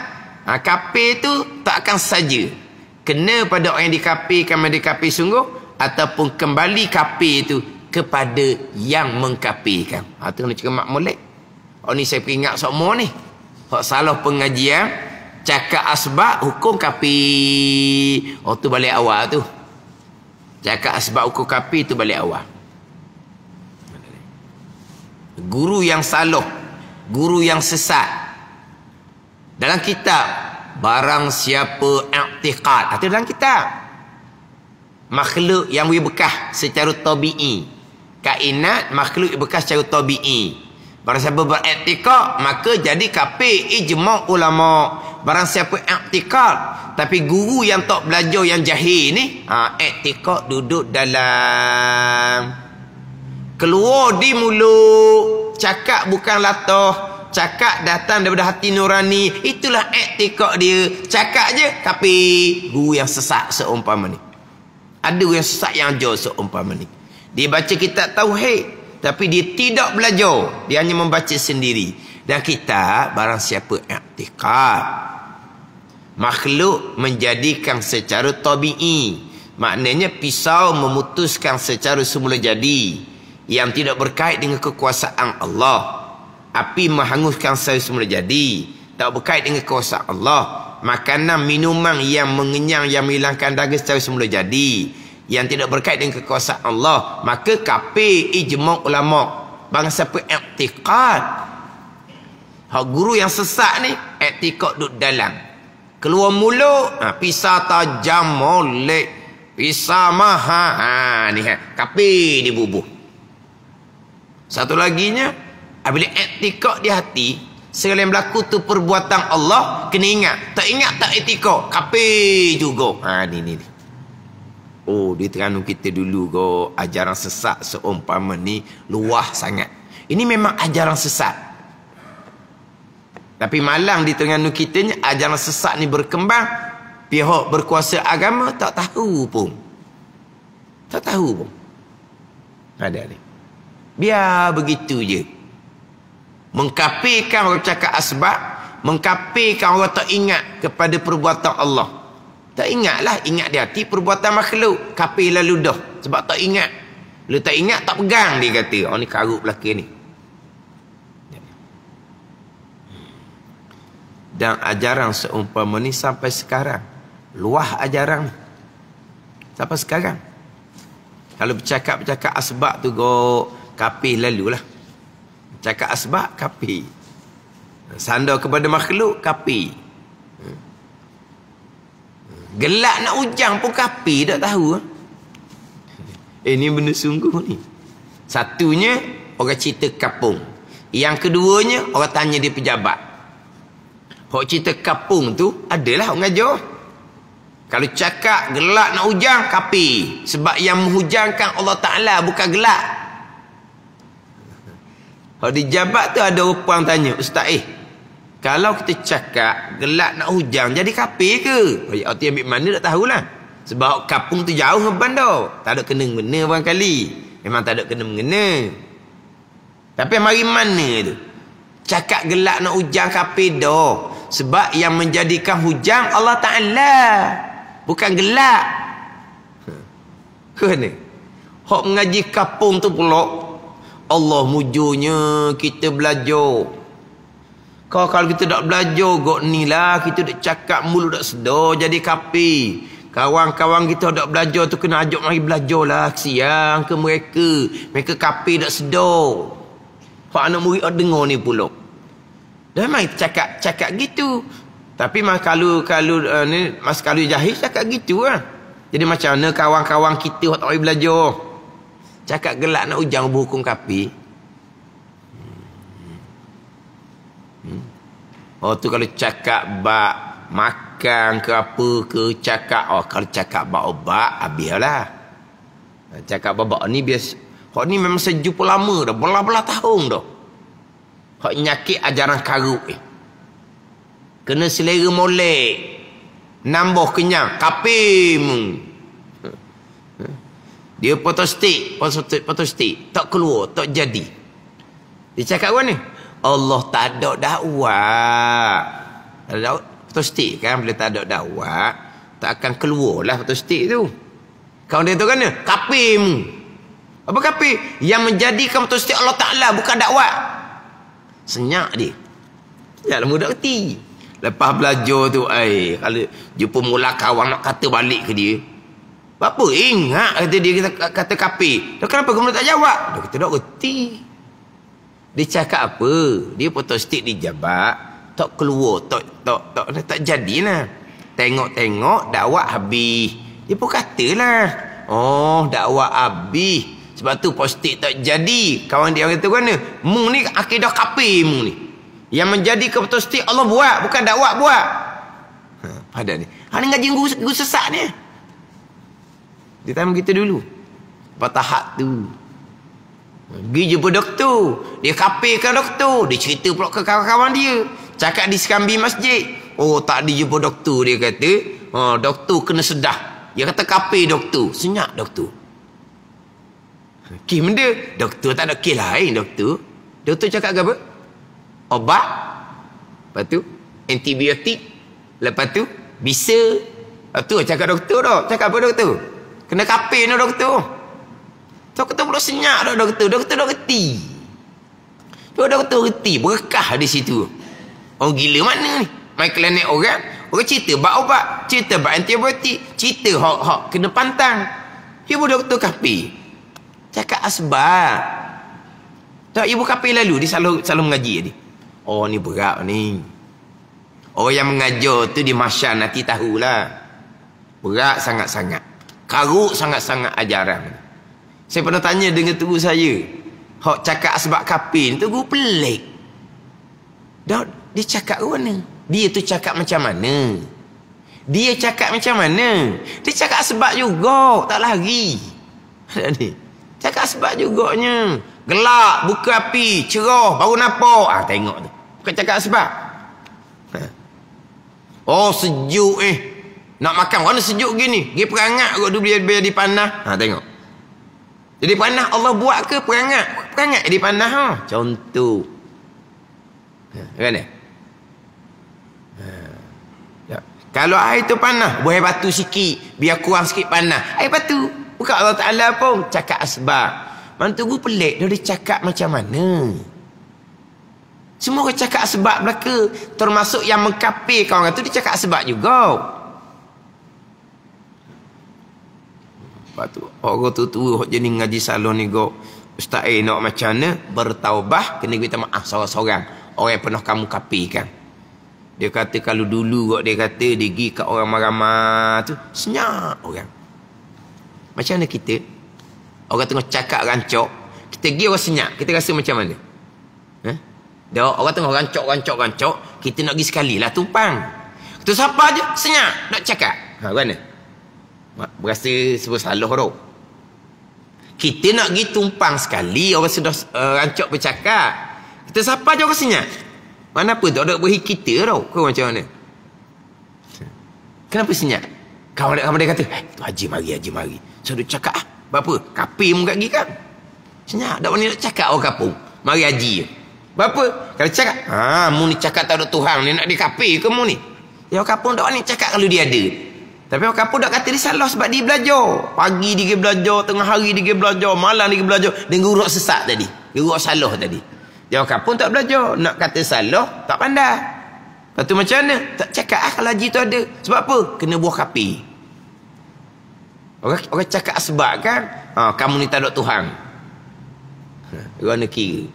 ha, kapir itu tak akan saja. Kena pada orang yang dikapirkan, mana dikapir sungguh, ataupun kembali kapir itu kepada yang mengkapirkan. Ha, itu kena cakap makmulik. Oh ni saya peringat semua ni. Hak salah pengajian. Cakap asbab hukum kapi. Oh tu balik awal tu. Cakap asbab hukum kapi tu balik awal. Guru yang salah. Guru yang sesat. Dalam kitab. Barang siapa i'tiqad. atau dalam kitab. Makhluk yang berbekah secara tabi'i. Kainat makhluk berbekah secara tabi'i. Barang siapa beriktiqad. Maka jadi kapi ijma' ulama' Barang siapa iktikad tapi guru yang tak belajar yang jahil ni, ha iktikad duduk dalam keluar di mulut, cakap bukan latah, cakap datang daripada hati nurani, itulah iktikad dia. Cakap je tapi guru yang sesak seumpama ni. Ada yang sesak yang jauh seumpama ni. Dia baca kitab tauhid tapi dia tidak belajar, dia hanya membaca sendiri. Dan kita barang siapa i'tikad makhluk menjadikan secara tabii maknanya pisau memutuskan secara semula jadi yang tidak berkait dengan kekuasaan Allah api menghanguskan secara semula jadi tak berkait dengan kekuasaan Allah makanan minuman yang mengenyang yang menghilangkan daging secara semula jadi yang tidak berkait dengan kekuasaan Allah maka kafir ijma ulama bangsa siapa i'tikad Hak guru yang sesat ni etikot duduk dalam. Keluar mulut, ha, pisah tajam molek. Pisah maha. Ha, ni, ha. Kapi di bubuh. Satu laginya, apabila etikot di hati, segala yang berlaku tu perbuatan Allah, kena ingat. Tak ingat tak etikot. Kapi juga. Ha, ni, ni, ni. Oh, dia terangkan kita dulu ke ajaran sesat seumpama ni luah sangat. Ini memang ajaran sesat. Tapi malang di tengah kita ni ajaran sesat ni berkembang pihak berkuasa agama tak tahu pun. Tak tahu pun. Ada ni. Biar begitu je. Mengkapirkan orang cakap asbab, mengkapirkan orang tak ingat kepada perbuatan Allah. Tak ingatlah, ingat dia hati perbuatan makhluk, kapi lalu dah sebab tak ingat. Bila tak ingat tak pegang dia kata, oh ni karut belaka ni. dan ajaran seumpama ni sampai sekarang. Luah ajaran sampai sekarang. Kalau bercakap-bercakap asbab tu go kapi lalu lah. bercakap asbab kapi. Sandar kepada makhluk kapi. Gelak nak ujang pun kapi tak tahu. Eh ni benda sungguh ni. Satunya orang cerita kapung. Yang keduanya orang tanya dia pejabat. Hok cerita kapung tu adalah orang ajar. Kalau cakap gelak nak hujan kapi sebab yang menghujankan Allah Taala bukan gelak. Hok di jabat tu ada rupa tanya, "Ustaz eh, kalau kita cakap gelak nak hujan jadi kapi ke?" Hok oh, ya, dia ambil mana tak tahulah. Sebab kapung tu jauh ke bandar. Tak ada kena mengena barangkali. Memang tak ada kena mengena. Tapi mari mana tu? Cakap gelak nak hujan kapi dah. Sebab yang menjadikan hujan Allah Ta'ala. Bukan gelap. Ke ni? Hak mengaji kapung tu pulak. Allah mujurnya kita belajar. Kau kalau kita tak belajar, kot ni lah. Kita tak cakap mulut tak sedar jadi kapi. Kawan-kawan kita tak belajar tu kena ajak mari belajar lah. Kesian ke mereka. Mereka kapi tak sedar. Hak anak murid tak dengar ni pulak. Dah memang cakap cakap gitu. Tapi mas kalu kalu uh, eh, ni mas kalu jahil cakap gitu lah. Jadi macam mana kawan-kawan kita waktu orang belajar. Cakap gelak nak ujang berhukum kapi. Hmm. hmm. Oh tu kalau cakap bak makan ke apa ke cakap oh kalau cakap bak obat habislah. Ah, cakap babak ni biasa. Kau ni memang sejuk lama dah. Belah-belah tahun dah hak nyakit ajaran karuk ni. Kena selera molek. Nambah kenyang. Kapim. Dia potong stik. Potong stik. Potong stik. Tak keluar. Tak jadi. Dia cakap apa ni? Allah tak ada dakwah. Tak ada Potong stik kan. Bila tak ada dakwah. Tak akan keluar lah potong stik tu. Kau dia tu kan ni? Kapim. Apa kapim? Yang menjadikan potong stik Allah Ta'ala. Bukan dakwah. Senyak dia. Sejaklah mudah kerti. Lepas belajar tu, ay, kalau jumpa mula kawan nak kata balik ke dia, apa ingat kata dia kata, kata kapi. Dah kenapa kamu tak jawab? Dah kata tak kerti. Dia cakap apa? Dia potong stik di jabat, tak keluar, tak, tak, tak, tak, tak jadilah. Tengok-tengok, dakwah habis. Dia pun katalah, oh, dakwah habis. Sebab tu positif tak jadi. Kawan dia kata mana? Mu ni akidah kapir mu ni. Yang menjadi keputusan Allah buat. Bukan dakwah buat. Ha, pada ni. Ha ni ngaji guru sesat ni. Dia tanya kita dulu. Patah hak tu. Pergi jumpa doktor. Dia ke doktor. Dia cerita pula ke kawan-kawan dia. Cakap di sekambi masjid. Oh tak di jumpa doktor dia kata. oh doktor kena sedah. Dia kata kapir doktor. Senyap doktor. Kes benda Doktor tak ada kes lah Doktor Doktor cakap ke apa Obat Lepas tu Antibiotik Lepas tu Bisa Lepas tu cakap doktor dok Cakap apa doktor Kena kapin no, doktor Doktor perlu senyap dok doktor Doktor dok reti Doktor doktor reti Berkah di situ Oh gila mana ni Main Annette orang Orang cerita bak obat Cerita bak antibiotik Cerita hok-hok Kena pantang Dia doktor kapin Cakap asbab. Tak ibu kapi lalu dia selalu selalu mengaji ni. Oh ni berat ni. oh yang mengajar tu di masyarakat nanti tahulah. Berat sangat-sangat. Karuk sangat-sangat ajaran. Saya pernah tanya dengan tugu saya. Hak cakap asbab kapi ni tu gua pelik. Dok dia cakap mana? Dia tu cakap macam mana? Dia cakap macam mana? Dia cakap sebab juga. Tak lari. Ada ni. Cakap sebab juganya. Gelak, buka api, ceroh, baru nampak. Ah, tengok tu. Bukan cakap sebab. Ha. Oh, sejuk eh. Nak makan, mana sejuk gini? Dia perangat kot tu biar, biar dipanah. Ha, tengok. Jadi panah Allah buat ke perangat? Perangat jadi panah. Ha? Contoh. Ha, kan eh? Ha. Ya. Kalau air tu panah, buah batu sikit. Biar kurang sikit panah. Air batu. Bukan Allah Ta'ala pun cakap asbab. Mantu gue pelik. Dia cakap macam mana? Semua orang cakap sebab belaka. Termasuk yang mengkapir kawan tu dia cakap sebab juga. Lepas tu, orang tu tu, orang jenis ngaji salon ni, kau, ustaz eh, nak macam mana, bertaubah, kena kita maaf seorang-seorang. Orang yang pernah kamu kapir kan. Dia kata, kalau dulu kau, dia kata, dia pergi ke orang marah-marah tu, senyap orang. Okay? Macam mana kita Orang tengah cakap rancok Kita pergi orang senyap Kita rasa macam mana ha? Dia orang tengah rancok rancok rancok Kita nak pergi sekali lah tumpang Kita sapa je senyap Nak cakap Ha kan? mana Berasa sebuah salah orang Kita nak pergi tumpang sekali Orang sudah uh, rancok bercakap Kita siapa je orang senyap Mana apa tu Ada beri kita tau Kau macam mana ha. Kenapa senyap Kawan-kawan dia kata, eh, tu Haji mari, Haji mari. Saya dah cakap ah. Berapa? Kapi mu kat kan? Senyap. Tak boleh nak cakap orang kapung. Mari haji je. Berapa? Kalau cakap. Ha, ah, mu ni cakap tak ada Tuhan. Ni nak dikapi ke mu ni? Ya orang kapung tak boleh cakap kalau dia ada. Tapi orang kapung tak kata dia salah sebab dia belajar. Pagi dia belajar. Tengah hari dia belajar. Malam dia belajar. Dia gerak sesak tadi. Gerak salah tadi. Ya orang kapung tak belajar. Nak kata salah, tak pandai. Lepas tu macam mana? Tak cakap ah kalau haji tu ada. Sebab apa? Kena buah kapi. Orang, orang cakap sebab kan. Ha, kamu ni tak ada Tuhan. Ha, orang nak kira.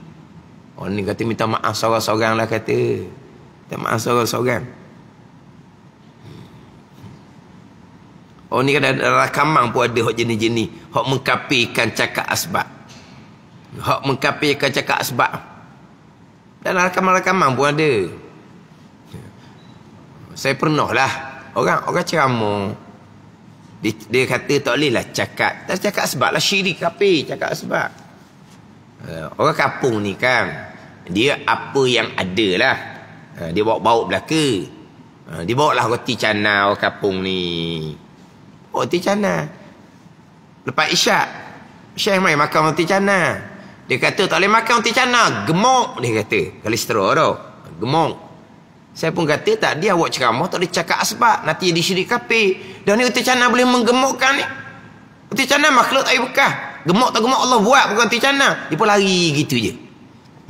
Orang ni kata minta maaf seorang-seorang lah kata. Minta maaf seorang-seorang. Oh ni kadang rakaman pun ada hok jenis-jenis. Hok mengkapirkan cakap asbab. Hok mengkapirkan cakap asbab. Dan rakaman-rakaman pun ada. Ha. Saya pernah lah. Orang, orang ceramah. Dia, dia kata tak boleh lah cakap. Tak cakap sebab lah syirik kapi. Cakap sebab. Eh, orang kapung ni kan. Dia apa yang ada lah. Eh, dia bawa-bawa belaka. Eh, dia bawa lah roti cana orang kapung ni. Roti cana. Lepas isyak. Syekh main makan roti cana. Dia kata tak boleh makan roti cana. Gemuk dia kata. Kalisteror tau. Gemuk. Saya pun kata tak dia awak ceramah tak boleh cakap sebab nanti dia syirik kafir. Dan ni uti cana boleh menggemukkan ni. Uti cana makhluk air bekas. Gemuk tak gemuk Allah buat bukan uti cana. Dia pun lari gitu je.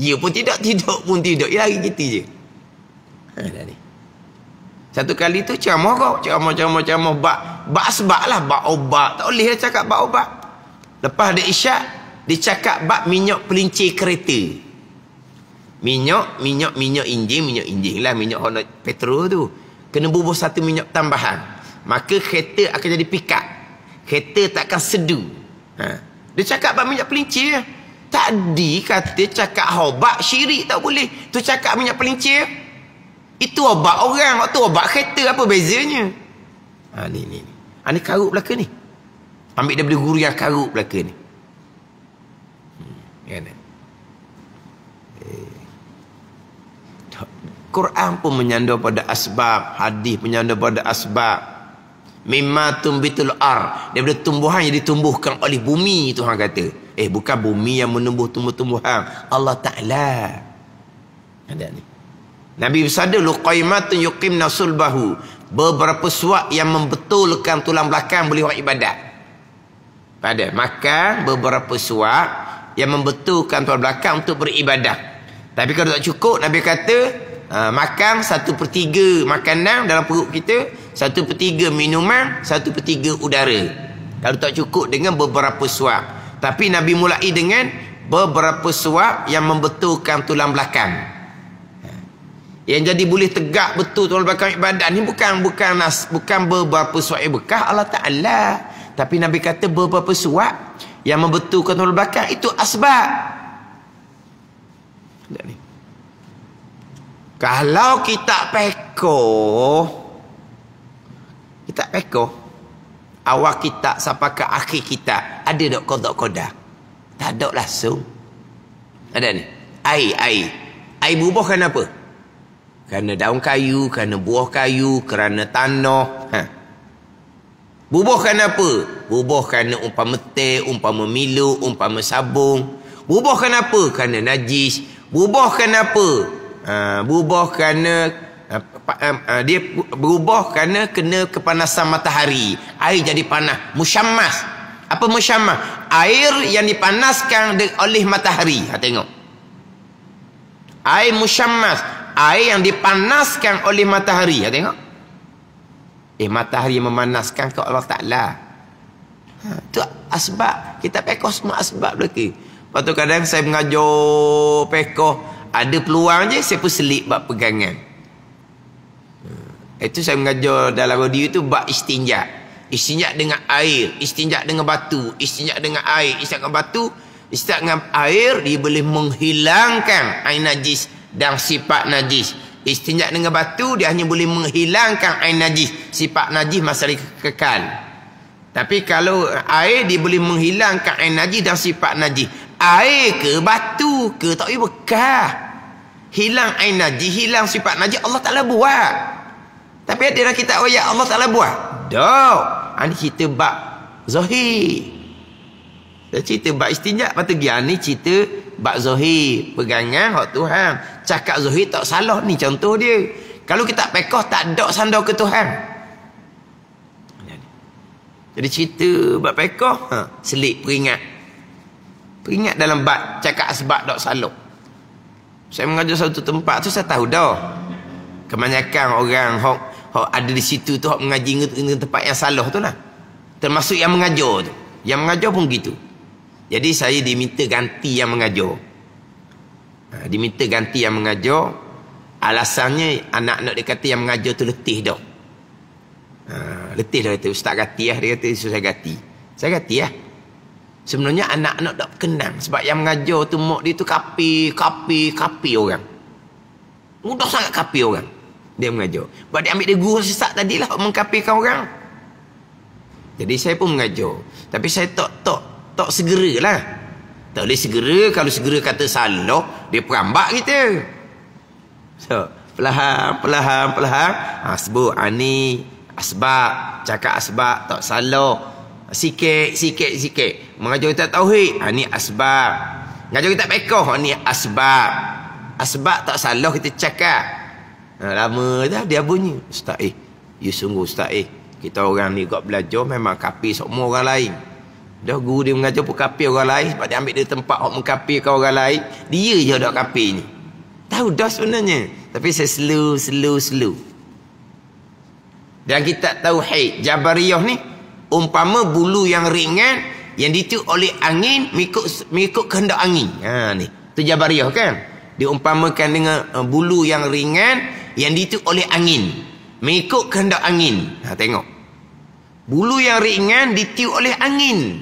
Dia pun tidak tidak pun tidak dia lari gitu je. Ha dah ni. Satu kali tu ceramah kau, ceramah ceramah ceramah bab bab asbab lah bab obat. Tak boleh dah cakap bab obat. Lepas dia isyak dia cakap bab minyak pelincir kereta. Minyak, minyak, minyak injing, minyak injing lah. Minyak honor petrol tu. Kena bubuh satu minyak tambahan. Maka kereta akan jadi pikat. Kereta takkan sedu. Ha. Dia cakap bahan minyak pelincir. Tadi kata cakap hobak syirik tak boleh. Tu cakap minyak pelincir. Itu obat orang. itu obat kereta apa bezanya? Ha, ni, ni, ni. Ha, ni karut belaka ni. Ambil daripada guru yang karut belaka ni. Hmm, kan? Ya, Al-Quran pun menyandung pada asbab. Hadis menyandung pada asbab. Mimma tumbitul ar. Daripada tumbuhan yang ditumbuhkan oleh bumi. itu. Tuhan kata. Eh bukan bumi yang menumbuh tumbuh-tumbuhan. Allah Ta'ala. Ada ni. Nabi bersada. Luqaymatun yuqim nasul bahu. Beberapa suak yang membetulkan tulang belakang boleh buat ibadat. Pada maka beberapa suak yang membetulkan tulang belakang untuk beribadat. Tapi kalau tak cukup, Nabi kata, Ha, makan satu per tiga makanan dalam perut kita. Satu per tiga minuman. Satu per tiga udara. Kalau tak cukup dengan beberapa suap. Tapi Nabi mulai dengan beberapa suap yang membetulkan tulang belakang. Ha. Yang jadi boleh tegak betul tulang belakang ibadah ni bukan bukan nas, bukan beberapa suap bekah Allah Taala. Tapi Nabi kata beberapa suap yang membetulkan tulang belakang itu asbab. Kalau kita peko Kita peko awak kita sampai ke akhir kita Ada dok kodok koda Tak dok langsung Ada ni Air, air Air berubah kerana apa? Kerana daun kayu, karena buah kayu, kerana tanah ha. Berubah kerana apa? Berubah kerana umpama teh, umpama milu, umpama sabung Berubah kerana apa? Kerana najis Berubah kerana apa? Ah, berubah kerana uh, uh, dia berubah kerana kena kepanasan matahari air jadi panas musyammas apa musyammas air yang dipanaskan oleh matahari ha tengok air musyammas air yang dipanaskan oleh matahari ha tengok eh matahari memanaskan ke Allah Taala ha tu asbab kita pekoh semua asbab lagi patu kadang saya mengajar pekoh ada peluang je siapa selit bab pegangan ha, itu saya mengajar dalam radio tu bab istinja istinja dengan air istinja dengan batu istinja dengan air istinja dengan batu istinja dengan air dia boleh menghilangkan air najis dan sifat najis Istinjak dengan batu dia hanya boleh menghilangkan air najis sifat najis masa dia kekal tapi kalau air dia boleh menghilangkan air najis dan sifat najis air ke batu ke tak payah bekah hilang air naji hilang sifat naji Allah Ta'ala buat tapi ada orang kita oh ya Allah Ta'ala buat dok ini cerita bak zahir cerita bak istinjak lepas tu ini cerita bak zahir pegangan hak Tuhan cakap Zohi tak salah ni contoh dia kalau kita pekoh tak dok sandau ke Tuhan jadi cerita bak pekoh ha, selip peringat Ingat dalam bat cakap asbab dok salok. Saya mengajar satu tempat tu saya tahu dah. Kebanyakan orang hok hok ada di situ tu hok mengaji dengan tempat yang salah tu lah. Termasuk yang mengajar tu. Yang mengajar pun gitu. Jadi saya diminta ganti yang mengajar. Ha, diminta ganti yang mengajar. Alasannya anak-anak dia kata yang mengajar tu letih dah. Ha, letih dah kata ustaz gati, lah. Dia kata saya gati. Saya gati lah. Ya. Sebenarnya anak-anak tak kenal. Sebab yang mengajar tu mak dia tu kapi, kapi, kapi orang. Mudah sangat kapi orang. Dia mengajar. Sebab dia ambil dia guru sesak tadi lah mengkapikan orang. Jadi saya pun mengajar. Tapi saya tak, tak, tak segera lah. Tak boleh segera. Kalau segera kata salah, dia perambak kita. So, perlahan, perlahan, perlahan. Ha, sebut, ani, asbab, cakap asbab, tak salah. Sikit, sikit, sikit. Mengajar kita tauhid. Ha, ni asbab. Mengajar kita pekoh. Ha, ni asbab. Asbab tak salah kita cakap. Ha, lama dah dia bunyi. Ustaz eh. You sungguh Ustaz eh. Kita orang ni kau belajar memang kapi semua orang lain. Dah guru dia mengajar pun kapi orang lain. Sebab dia ambil dia tempat orang mengkapi kau orang lain. Dia je dah kapi ni. Tahu dah sebenarnya. Tapi saya slow, slow, slow. Dan kita tahu hey, Jabariyah ni umpama bulu yang ringan yang ditiup oleh angin mengikut mengikut kehendak angin ha ni tu jabariyah kan diumpamakan dengan uh, bulu yang ringan yang ditiup oleh angin mengikut kehendak angin ha tengok bulu yang ringan ditiup oleh angin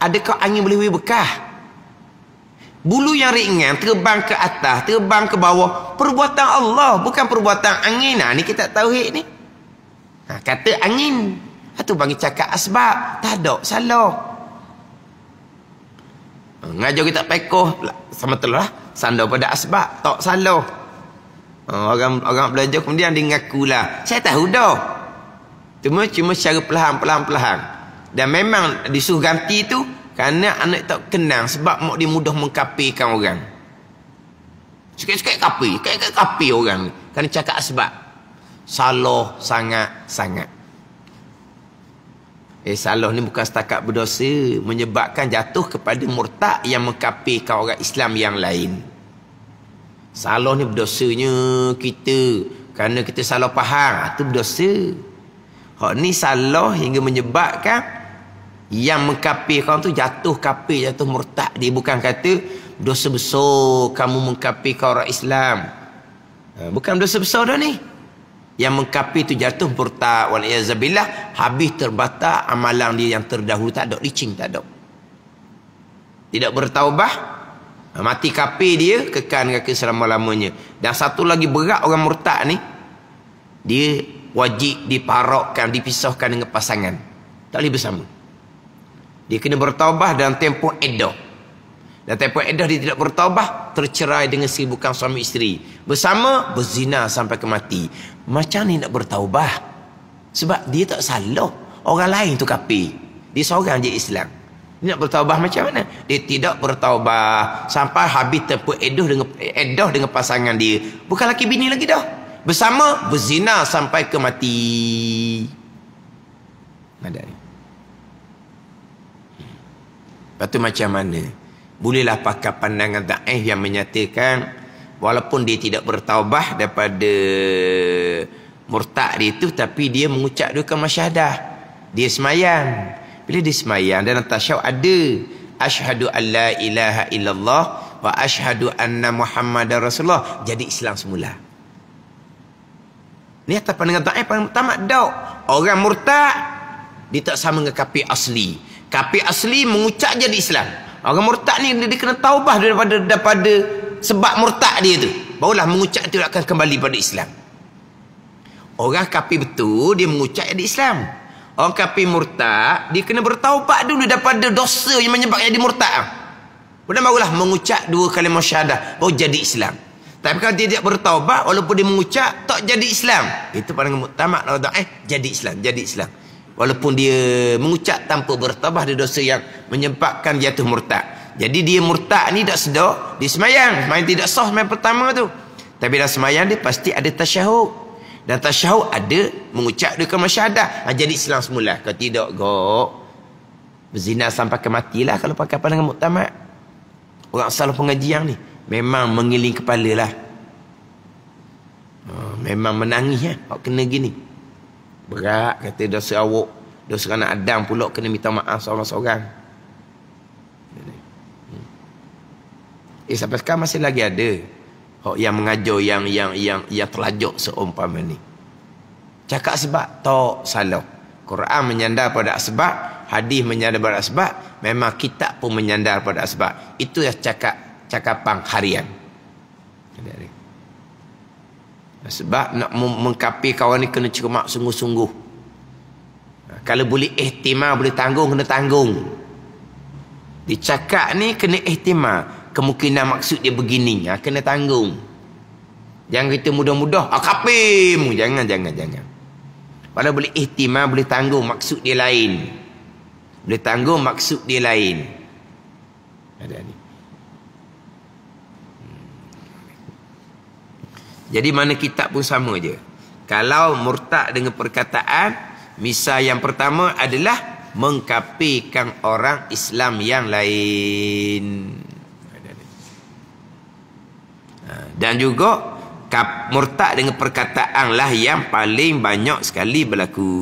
adakah angin boleh beri bekah bulu yang ringan terbang ke atas terbang ke bawah perbuatan Allah bukan perbuatan angin ha ni kita tauhid ni ha kata angin itu bagi cakap asbab. Tak ada. Salah. Ngajar kita pekoh. Lah, sama telah lah. Sandar pada asbab. Tak salah. Ha, orang orang belajar kemudian dia ngakulah. Saya tahu dah. Cuma cuma secara perlahan-perlahan-perlahan. Dan memang disuruh ganti tu kerana anak tak kenal sebab mak dia mudah mengkapirkan orang. Sikit-sikit kapi. Sikit-sikit kapi orang ni. Kerana cakap asbab Salah sangat-sangat. Eh salah ni bukan setakat berdosa Menyebabkan jatuh kepada murtad yang mengkapirkan orang Islam yang lain Salah ni berdosanya kita Kerana kita salah faham Itu ha, berdosa Hak ni salah hingga menyebabkan Yang mengkapirkan tu jatuh kapir jatuh murtad Dia bukan kata dosa besar kamu mengkapirkan orang Islam ha, Bukan dosa besar dah ni yang mengkapi itu jatuh burta wal iazabilah habis terbata amalan dia yang terdahulu tak ada licing tak ada tidak bertaubah mati kapi dia kekan kaki selama-lamanya dan satu lagi berat orang murtad ni dia wajib diparokkan dipisahkan dengan pasangan tak boleh bersama dia kena bertaubah dalam tempoh edah dan tempoh edah dia tidak bertaubah tercerai dengan si bukan suami isteri bersama berzina sampai ke mati macam ni nak bertaubah. Sebab dia tak salah. Orang lain tu kapi. Dia seorang je Islam. Dia nak bertaubah macam mana? Dia tidak bertaubah. Sampai habis tepuk edoh dengan, edoh dengan pasangan dia. Bukan laki bini lagi dah. Bersama berzina sampai ke mati. Ada ni. Lepas tu macam mana? Bolehlah pakai pandangan da'ih yang menyatakan walaupun dia tidak bertaubah daripada murtad dia itu tapi dia mengucap dua kalimah syahadah dia semayang bila dia semayang dan tasyahud ada asyhadu alla ilaha illallah wa asyhadu anna muhammadar rasulullah jadi Islam semula ni atas pandangan dhaif paling tamat dak orang murtad dia tak sama dengan kafir asli kafir asli mengucap jadi Islam orang murtad ni dia, dia kena taubah daripada daripada sebab murtad dia tu barulah mengucap tu akan kembali pada Islam orang kapi betul dia mengucap di Islam orang kapi murtad dia kena bertaubat dulu daripada dosa yang menyebabkan dia murtad kemudian barulah mengucap dua kali syahadah baru jadi Islam tapi kalau dia tidak bertaubat walaupun dia mengucap tak jadi Islam itu pandangan mutamak eh jadi Islam jadi Islam walaupun dia mengucap tanpa bertaubat dia dosa yang menyebabkan jatuh murtad jadi dia murtad ni tak sedar. Dia semayang. Semayang tidak sah semayang pertama tu. Tapi dah semayang dia pasti ada tasyahuk Dan tasyahuk ada mengucap dia ke masyadah. Ha, jadi silam semula. Kalau tidak, gok. Berzina sampai ke matilah kalau pakai pandangan muktamad. Orang salah pengajian ni. Memang mengiling kepala lah. Ha, memang menangis lah. Ha. kena gini. Berat kata dosa awak. Dosa anak Adam pula kena minta maaf seorang-seorang. Eh sampai sekarang masih lagi ada. Hok yang mengajar yang yang yang yang terlajuk seumpama ni. Cakap sebab tak salah. Quran menyandar pada sebab, hadis menyandar pada sebab, memang kitab pun menyandar pada sebab. Itu yang cakap cakapan harian. Sebab nak mengkapi kawan ni kena cermat sungguh-sungguh. Ha, kalau boleh ihtimal, boleh tanggung, kena tanggung. Dicakap ni kena ihtimal kemungkinan maksud dia begini ha, kena tanggung jangan kita mudah-mudah ha, kapim jangan jangan jangan pada boleh ihtimal boleh tanggung maksud dia lain boleh tanggung maksud dia lain ada ni hmm. jadi mana kitab pun sama je kalau murtad dengan perkataan misal yang pertama adalah mengkapikan orang Islam yang lain. dan juga murtad dengan perkataan lah yang paling banyak sekali berlaku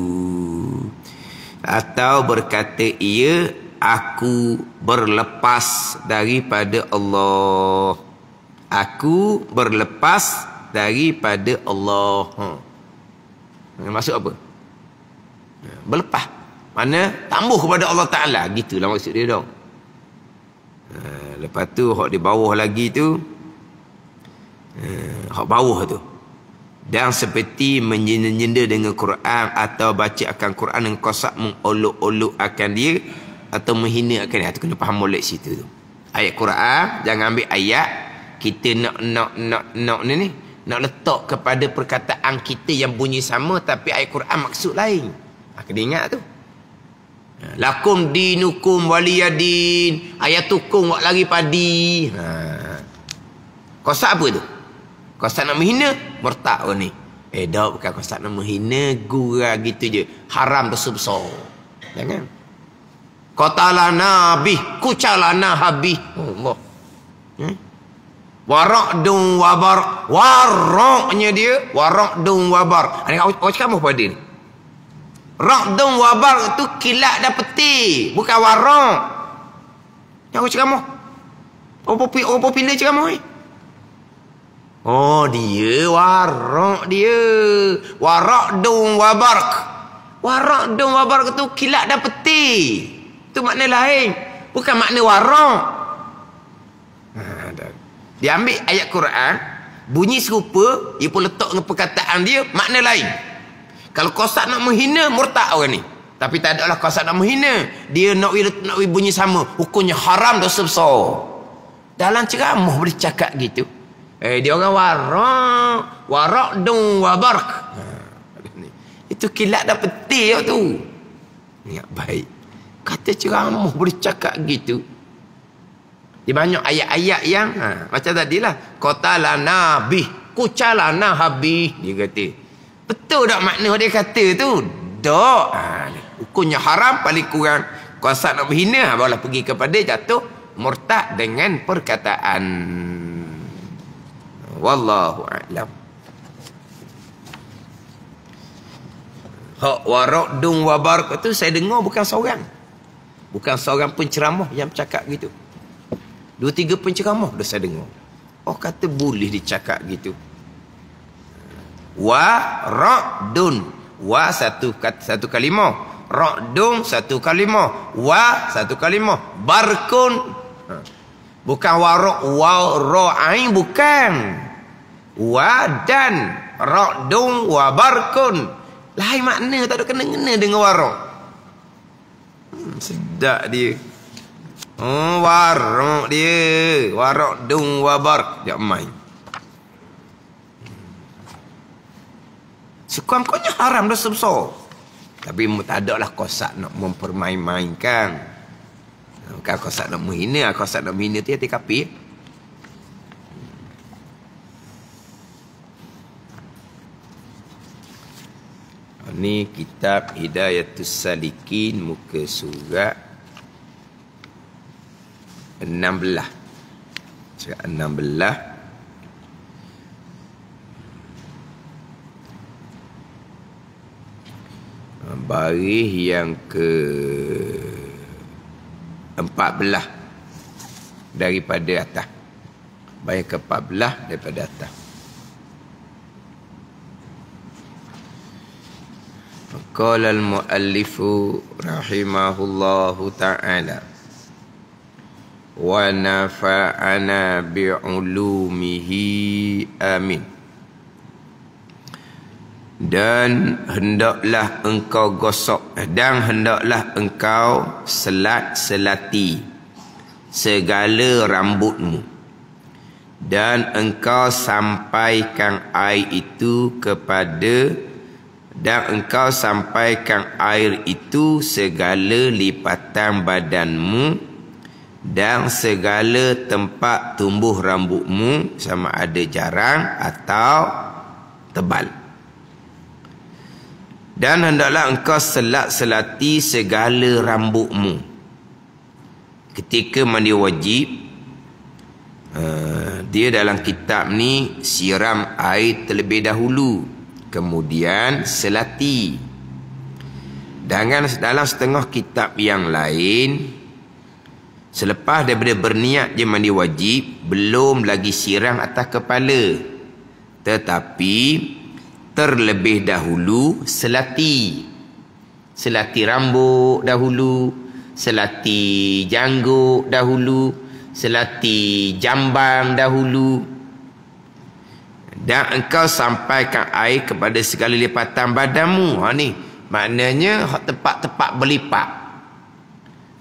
atau berkata ia aku berlepas daripada Allah aku berlepas daripada Allah hmm. maksud apa? berlepas mana tambuh kepada Allah Ta'ala gitulah maksud dia dong ha, lepas tu hak di bawah lagi tu eh, hak bawah tu dan seperti menyenda dengan Quran atau baca akan Quran dengan kosak mengolok-olok akan dia atau menghina akan dia itu kena faham molek situ tu ayat Quran jangan ambil ayat kita nak nak nak nak ni ni nak letak kepada perkataan kita yang bunyi sama tapi ayat Quran maksud lain ah, kena ingat tu ha, lakum dinukum waliyadin ayat tukum wak lari padi ha. ha. kosak apa tu kau tak nak menghina, murtad kau ni. Eh, dah bukan kau tak nak menghina, gura gitu je. Haram dosa besar. Jangan. Ya Kotala Nabi, kucala Nabi. Allah. Hmm? Warak dung wabar. Waraknya dia. Warak dung wabar. Ada kau cakap apa pada ni? Rak dung wabar tu kilat dan peti. Bukan warak. Yang aku cakap apa? Orang popular cakap apa ni? Eh? Oh dia warak dia. Warak dong wabark. Warak dong wabark tu kilat dan peti. Tu makna lain. Bukan makna warak. Ah, dia ambil ayat Quran. Bunyi serupa. Dia pun letak dengan perkataan dia. Makna lain. Kalau kosak nak menghina, murtad orang ni. Tapi tak ada lah kosak nak menghina. Dia nak, nak bunyi sama. Hukumnya haram dosa besar. Dalam ceramah boleh cakap gitu. Eh, dia orang warak. Warak dong, wabark. Ha. Itu kilat dah peti tu. Niat baik. Kata ceramah boleh cakap gitu. Dia banyak ayat-ayat yang ha, macam tadilah. Kota la nabi. Kucala nahabi. Dia kata. Betul tak makna dia kata tu? Tak. Ha, hukumnya haram paling kurang. Kuasa nak berhina. Ha, barulah pergi kepada jatuh. Murtad dengan perkataan wallahu a'lam Hak warok dung wabar tu saya dengar bukan seorang. Bukan seorang penceramah yang cakap gitu. Dua tiga penceramah dah saya dengar. Oh kata boleh dicakap gitu. Wa dun. Wa satu satu kalimah. Rok dung satu kalimah. Wa satu kalimah. Barkun. Ha. Bukan warok wa ro'ain Bukan wadan rodung wabarkun lain makna tak ada kena-kena dengan warok. hmm, sedap dia oh warung dia warok dung wabark Dia main sekurang-kurangnya haram dah sebesar tapi tak ada lah kosak nak mempermain-mainkan Kau kosak nak menghina kosak nak menghina tu hati kapi ya? Ini kitab Hidayatul Salikin muka surat 16. Surat 16. Ah, baris yang ke empat belah daripada atas. Baris ke empat belah daripada atas. قال المؤلف رحمه الله تعالى ونفعنا بعلومه Amin. dan hendaklah engkau gosok dan hendaklah engkau selat selati segala rambutmu dan engkau sampaikan air itu kepada dan engkau sampaikan air itu segala lipatan badanmu dan segala tempat tumbuh rambutmu sama ada jarang atau tebal dan hendaklah engkau selat-selati segala rambutmu ketika mandi wajib eh, dia dalam kitab ni siram air terlebih dahulu kemudian selati dengan dalam setengah kitab yang lain selepas daripada berniat dia mandi wajib belum lagi sirang atas kepala tetapi terlebih dahulu selati selati rambut dahulu selati janggut dahulu selati jambang dahulu dan engkau sampaikan air kepada segala lipatan badanmu. Ha ni. Maknanya tempat-tempat berlipat.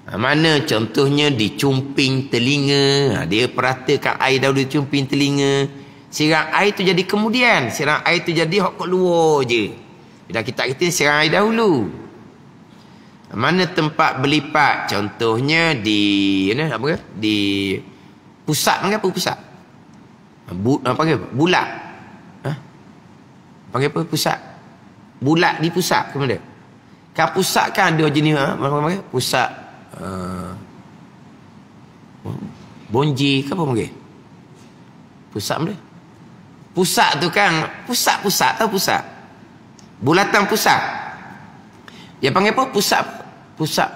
Ha, mana contohnya di cumping telinga. Ha, dia peratakan air dahulu di cumping telinga. Sirang air tu jadi kemudian. Sirang air tu jadi hok keluar je. Bila kita kata sirang air dahulu. Ha, mana tempat berlipat. Contohnya di... mana? apa Di... Pusat. Mengapa pusat? bu, ah, apa panggil bulat ha? panggil apa pusat bulat di pusat ke mana kan pusat kan ada jenis ha? apa panggil pusat uh, bonji ke apa panggil pusat mana pusat tu kan pusat-pusat tau pusat bulatan pusat dia panggil apa pusat pusat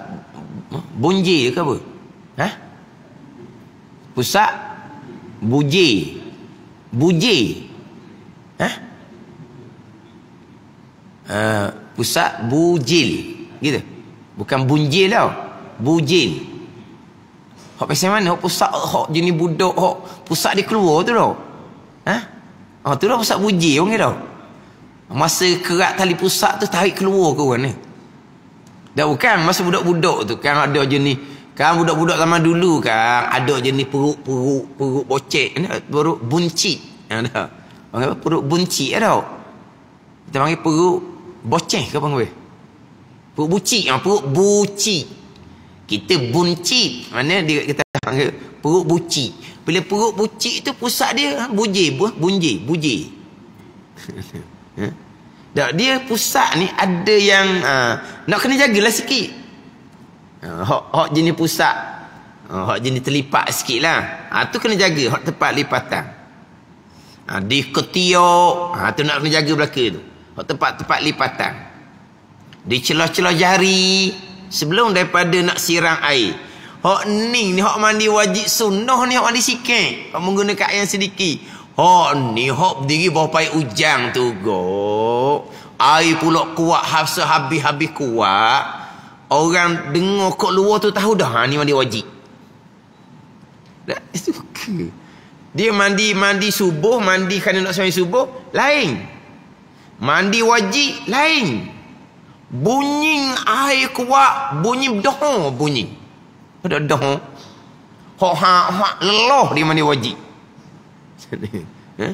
bonji ke apa ha pusat buji buji eh? uh, ah, pusat bujil gitu bukan bunjil tau bujil hok pasal mana hok pusat hok jenis budak hok pusat dia keluar tu tau eh? ha oh, tu lah pusat bujil orang tau masa kerat tali pusat tu tarik keluar ke orang ni dah bukan masa budak-budak tu kan ada jenis Kan budak-budak zaman dulu kan ada jenis perut-perut perut bocek, perut buncit. Ada. Ha, apa perut buncit lah ada. Kita panggil perut boceh ke panggil? Perut buci, ah perut buci. Kita bunci, mana dia kita panggil perut buci. Bila perut buci itu pusat dia ha, buji, bunji, buji. Tak dia pusat ni ada yang nak kena jagalah sikit. Hak uh, hak jenis pusat. Hak jenis terlipat sikit lah. Ha, tu kena jaga hak tempat lipatan. Ha, di ketiak. Ha, tu nak kena jaga belaka tu. Hak tempat-tempat lipatan. Di celah-celah jari. Sebelum daripada nak sirang air. Hak ni ni hak mandi wajib sunnah ni hak mandi sikit. Hak menggunakan air yang sedikit. Hak ni hak berdiri bawah pai ujang tu. gok, Air pulak kuat. Hafsa habis-habis kuat. Orang dengar kok luar tu tahu dah. Ha, mandi wajib. Lah, tak suka. Dia mandi mandi subuh. Mandi kerana nak sembahyang subuh. Lain. Mandi wajib. Lain. Bunyi air kuat. Bunyi doho bunyi. Ada doho. Hak hak hak leloh dia mandi wajib. Ha?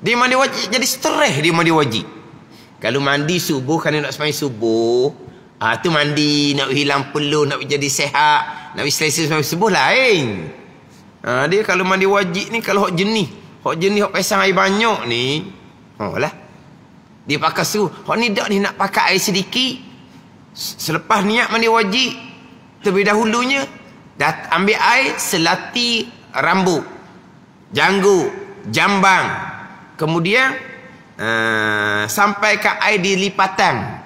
dia mandi wajib. Jadi stres dia mandi wajib. Kalau mandi subuh kerana nak sembahyang subuh. Ah tu mandi nak hilang peluh nak jadi sehat, nak selesa semua sebuah lain. Ah eh. ha, dia kalau mandi wajib ni kalau hok jenis, hok jenis hok pasang air banyak ni, oh lah. Dia pakai suruh, hok ni dak ni nak pakai air sedikit. Selepas niat mandi wajib, terlebih dahulunya dat ambil air selati rambut. Janggut, jambang. Kemudian uh, eh, sampai ke air di lipatan.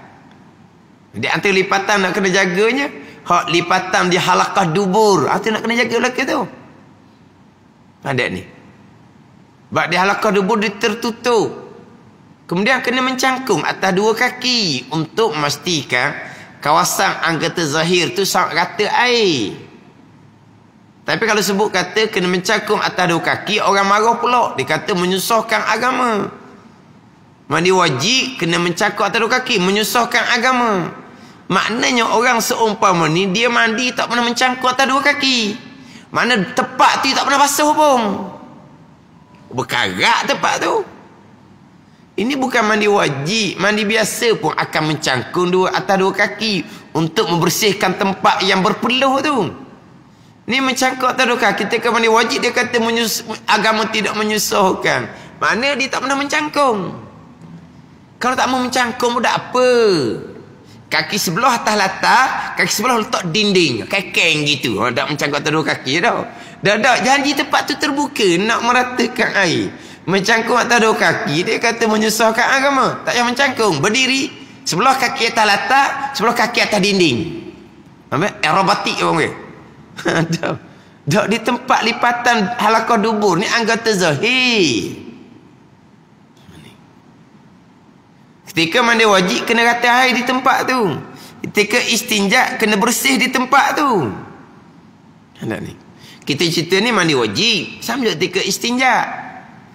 Di antara lipatan nak kena jaganya. Hak lipatan di halakah dubur. Itu ah, nak kena jaga lelaki tu. Ada ah, ni. Sebab di halakah dubur dia tertutup. Kemudian kena mencangkung atas dua kaki. Untuk memastikan kawasan anggota zahir tu sangat kata air. Tapi kalau sebut kata kena mencangkung atas dua kaki, orang marah pula. Dia kata menyusahkan agama. Mandi wajib kena mencakung atas dua kaki. Menyusahkan agama. Maknanya orang seumpama ni dia mandi tak pernah mencangkuk atas dua kaki. Mana tepat tu tak pernah basuh pun. Berkarat tepat tu. Ini bukan mandi wajib. Mandi biasa pun akan mencangkuk dua atas dua kaki. Untuk membersihkan tempat yang berpeluh tu. Ini mencangkuk atas dua kaki. Kita mandi wajib dia kata menyus- agama tidak menyusahkan. Mana dia tak pernah mencangkung. Kalau tak mau mencangkung pun apa kaki sebelah atas latar kaki sebelah letak dinding kekeng gitu tak ha, macam kau terus kaki tau dah dah janji tempat tu terbuka nak meratakan air mencangkung atas dua kaki dia kata menyusahkan agama tak payah mencangkung berdiri sebelah kaki atas latar sebelah kaki atas dinding nampak aerobatik orang ke dah dah di tempat lipatan halakah dubur ni anggota zahir Ketika mandi wajib kena rata air di tempat tu. Ketika istinja kena bersih di tempat tu. Anak ni. Kita cerita ni mandi wajib sambil ketika istinja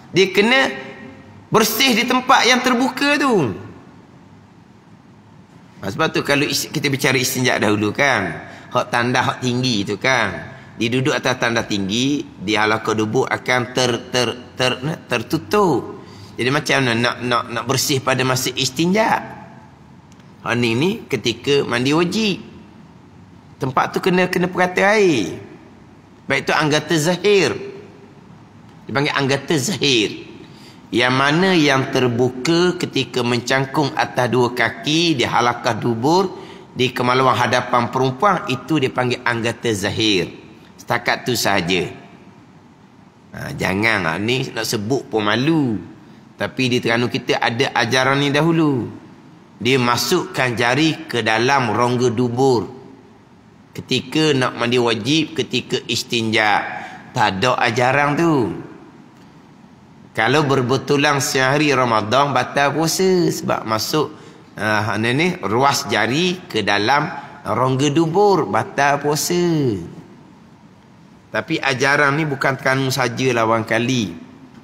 Dia kena bersih di tempat yang terbuka tu. Ah, sebab tu kalau kita bicara istinja dahulu kan. Hak tanda hak tinggi tu kan. Dia duduk atas tanda tinggi, di halaqah dubuk akan ter, ter, ter, ter, tertutup. Jadi macam mana nak nak nak bersih pada masa istinja? Hani ni ketika mandi wajib. Tempat tu kena kena perata air. Baik tu anggota zahir. Dipanggil anggota zahir. Yang mana yang terbuka ketika mencangkung atas dua kaki di halakah dubur di kemaluan hadapan perempuan itu dipanggil anggota zahir. Setakat tu saja. Ha, jangan lah, ni nak sebut pun malu. Tapi di Terengganu kita ada ajaran ni dahulu. Dia masukkan jari ke dalam rongga dubur. Ketika nak mandi wajib, ketika istinja. Tak ada ajaran tu. Kalau berbetulan sehari Ramadan batal puasa sebab masuk ah uh, ni ni ruas jari ke dalam rongga dubur batal puasa. Tapi ajaran ni bukan Terengganu sajalah wang kali.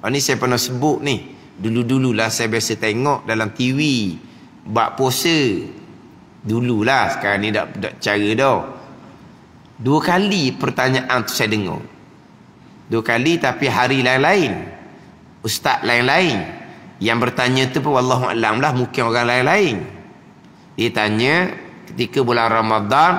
Ini ah, saya pernah sebut ni. Dulu-dululah saya biasa tengok dalam TV Bak puasa Dululah sekarang ni tak, tak cara dah Dua kali pertanyaan tu saya dengar Dua kali tapi hari lain-lain Ustaz lain-lain Yang bertanya tu pun Wallahualam lah mungkin orang lain-lain Dia tanya ketika bulan Ramadan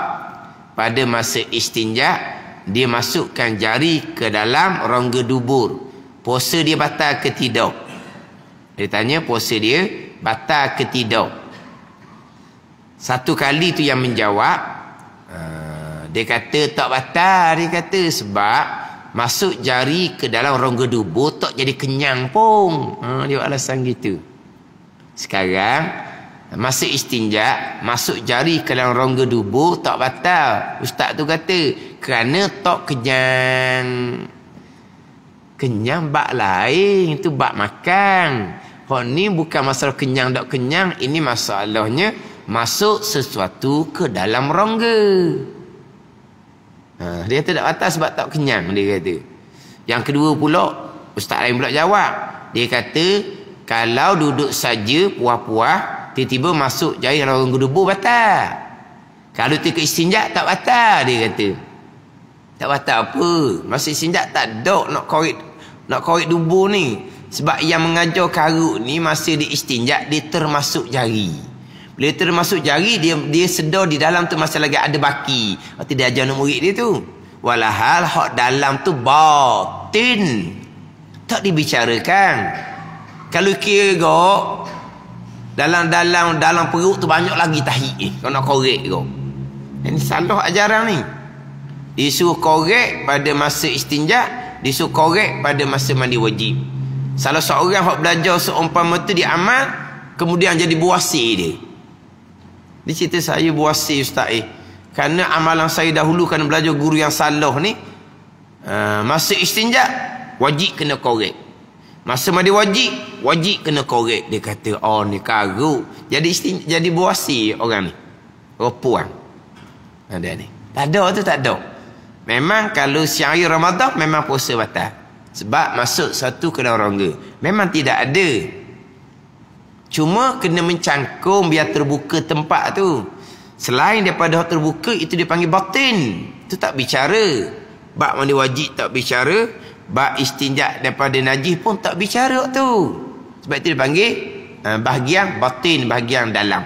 Pada masa istinjak Dia masukkan jari ke dalam rongga dubur Puasa dia batal ke tidak dia tanya puasa dia batal ke tidak? Satu kali tu yang menjawab ah, dia kata tak batal dia kata sebab masuk jari ke dalam rongga dubu tak jadi kenyang pun. Ha, dia alasan gitu. Sekarang masuk istinja masuk jari ke dalam rongga dubu tak batal. Ustaz tu kata kerana tak kenyang kenyang bak lain itu bak makan. Hak oh, ni bukan masalah kenyang tak kenyang. Ini masalahnya masuk sesuatu ke dalam rongga. Ha, dia kata tak atas sebab tak kenyang. Dia kata. Yang kedua pula. Ustaz lain pula jawab. Dia kata. Kalau duduk saja puah-puah. Tiba-tiba masuk jari rongga debu batal. Kalau tiba istinjak tak batal. Dia kata. Tak batal apa. Masih istinjak tak dok nak korek. Nak korek dubu ni. Sebab yang mengajar karut ni masa dia istinjak dia termasuk jari. Bila termasuk jari dia dia sedar di dalam tu masih lagi ada baki. Waktu dia ajar murid dia tu. Walahal hak dalam tu batin. Tak dibicarakan. Kalau kira gok dalam dalam dalam perut tu banyak lagi tahi ni. Eh, kau nak korek gok. Ini salah ajaran ni. Isu korek pada masa istinjak, disuruh korek pada masa mandi wajib. Salah seorang hok belajar seumpama tu di amal kemudian jadi buasi dia. Ni cerita saya buasi ustaz eh. Karena amalan saya dahulu kan belajar guru yang salah ni uh, masa istinja wajib kena korek. Masa mandi wajib, wajib kena korek. Dia kata, oh ni karuk. Jadi istinja jadi buasi orang ni. Rupuan. Ada ni. Tak ada tu tak ada. Memang kalau siang Ramadan memang puasa batal sebab masuk satu ke dalam rongga memang tidak ada cuma kena mencangkum biar terbuka tempat tu selain daripada terbuka itu dipanggil batin itu tak bicara Bak mandi wajib tak bicara Bak istinja daripada najis pun tak bicara tu. sebab itu dipanggil eh, bahagian batin bahagian dalam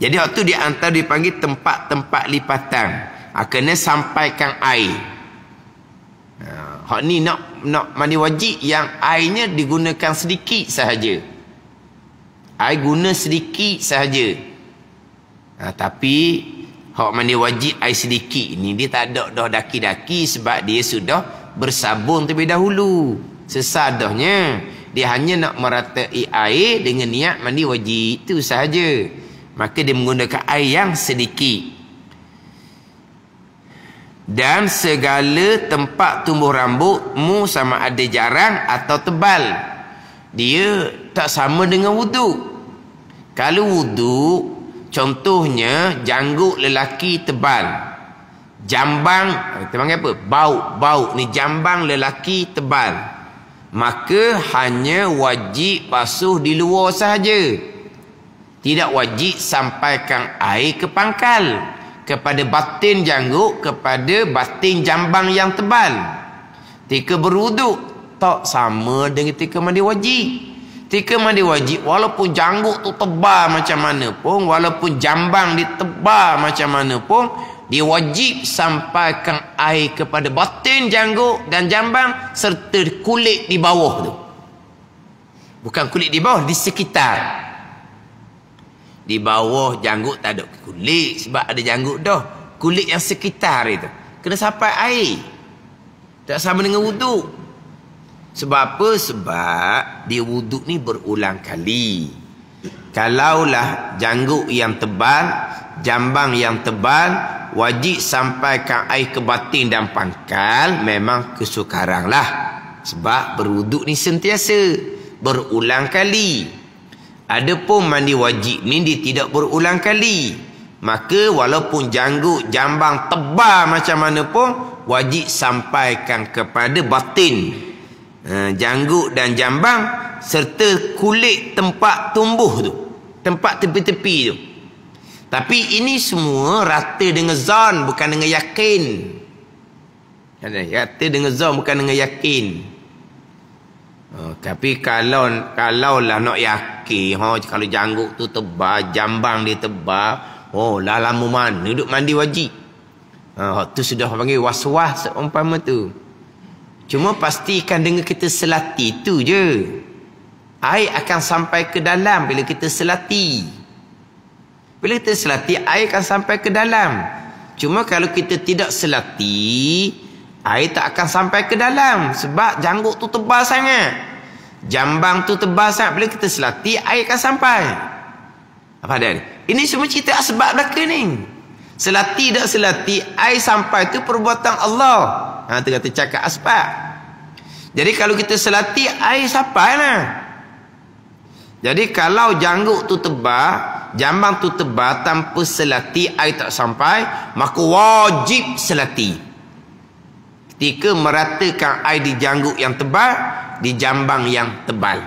jadi waktu di antara dipanggil tempat-tempat lipatan ha, kena sampaikan air ha, hak ni nak nak mandi wajib yang airnya digunakan sedikit sahaja air guna sedikit sahaja ha, tapi hak mandi wajib air sedikit ni dia tak ada dah daki-daki sebab dia sudah bersabun terlebih dahulu sesadahnya dia hanya nak meratai air dengan niat mandi wajib itu sahaja maka dia menggunakan air yang sedikit dan segala tempat tumbuh rambutmu sama ada jarang atau tebal. Dia tak sama dengan wudu. Kalau wudu, contohnya janggut lelaki tebal. Jambang, kita panggil apa? Bau, bau. Ni jambang lelaki tebal. Maka hanya wajib basuh di luar sahaja. Tidak wajib sampaikan air ke Pangkal kepada batin jangguk kepada batin jambang yang tebal ketika beruduk tak sama dengan ketika mandi wajib ketika mandi wajib walaupun jangguk tu tebal macam mana pun walaupun jambang dia tebal macam mana pun dia wajib sampaikan air kepada batin jangguk dan jambang serta kulit di bawah tu bukan kulit di bawah di sekitar di bawah janggut tak ada kulit sebab ada janggut dah. Kulit yang sekitar itu. Kena sampai air. Tak sama dengan wuduk. Sebab apa? Sebab di wuduk ni berulang kali. Kalaulah janggut yang tebal, jambang yang tebal, wajib sampaikan air ke batin dan pangkal, memang kesukaranlah. Sebab berwuduk ni sentiasa berulang kali. Berulang kali. Adapun mandi wajib ni dia tidak berulang kali. Maka walaupun janggut jambang tebal macam mana pun wajib sampaikan kepada batin. Ha, janggut dan jambang serta kulit tempat tumbuh tu. Tempat tepi-tepi tu. Tapi ini semua rata dengan zon bukan dengan yakin. Rata dengan zon bukan dengan Yakin. Oh, tapi kalau kalau lah nak yakin ha kalau janggut tu tebal jambang dia tebal oh lah lama mana duduk mandi wajib ha tu sudah panggil waswas seumpama tu cuma pastikan dengan kita selati tu je air akan sampai ke dalam bila kita selati bila kita selati air akan sampai ke dalam cuma kalau kita tidak selati air tak akan sampai ke dalam sebab janggut tu tebal sangat jambang tu tebal sangat bila kita selati air akan sampai apa dia ni ini semua cerita sebab belaka ni selati tak selati air sampai tu perbuatan Allah ha, tu kata cakap asbab jadi kalau kita selati air sampai lah jadi kalau janggut tu tebal jambang tu tebal tanpa selati air tak sampai maka wajib selati Tika meratakan air di janggut yang tebal, di jambang yang tebal.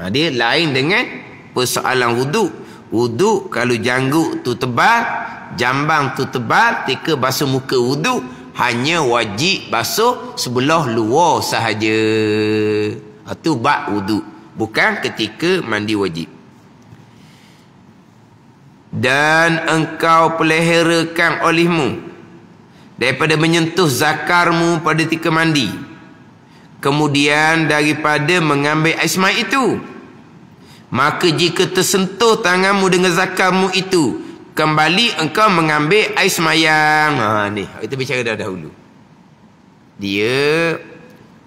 Ha, dia lain dengan persoalan wuduk. Wuduk kalau janggut tu tebal, jambang tu tebal, tika basuh muka wuduk, hanya wajib basuh sebelah luar sahaja. Itu ha, bak wuduk. Bukan ketika mandi wajib. Dan engkau peleherakan olehmu daripada menyentuh zakarmu pada ketika mandi kemudian daripada mengambil air itu maka jika tersentuh tanganmu dengan zakarmu itu kembali engkau mengambil air semayang ha ni kita bicara dah dahulu dia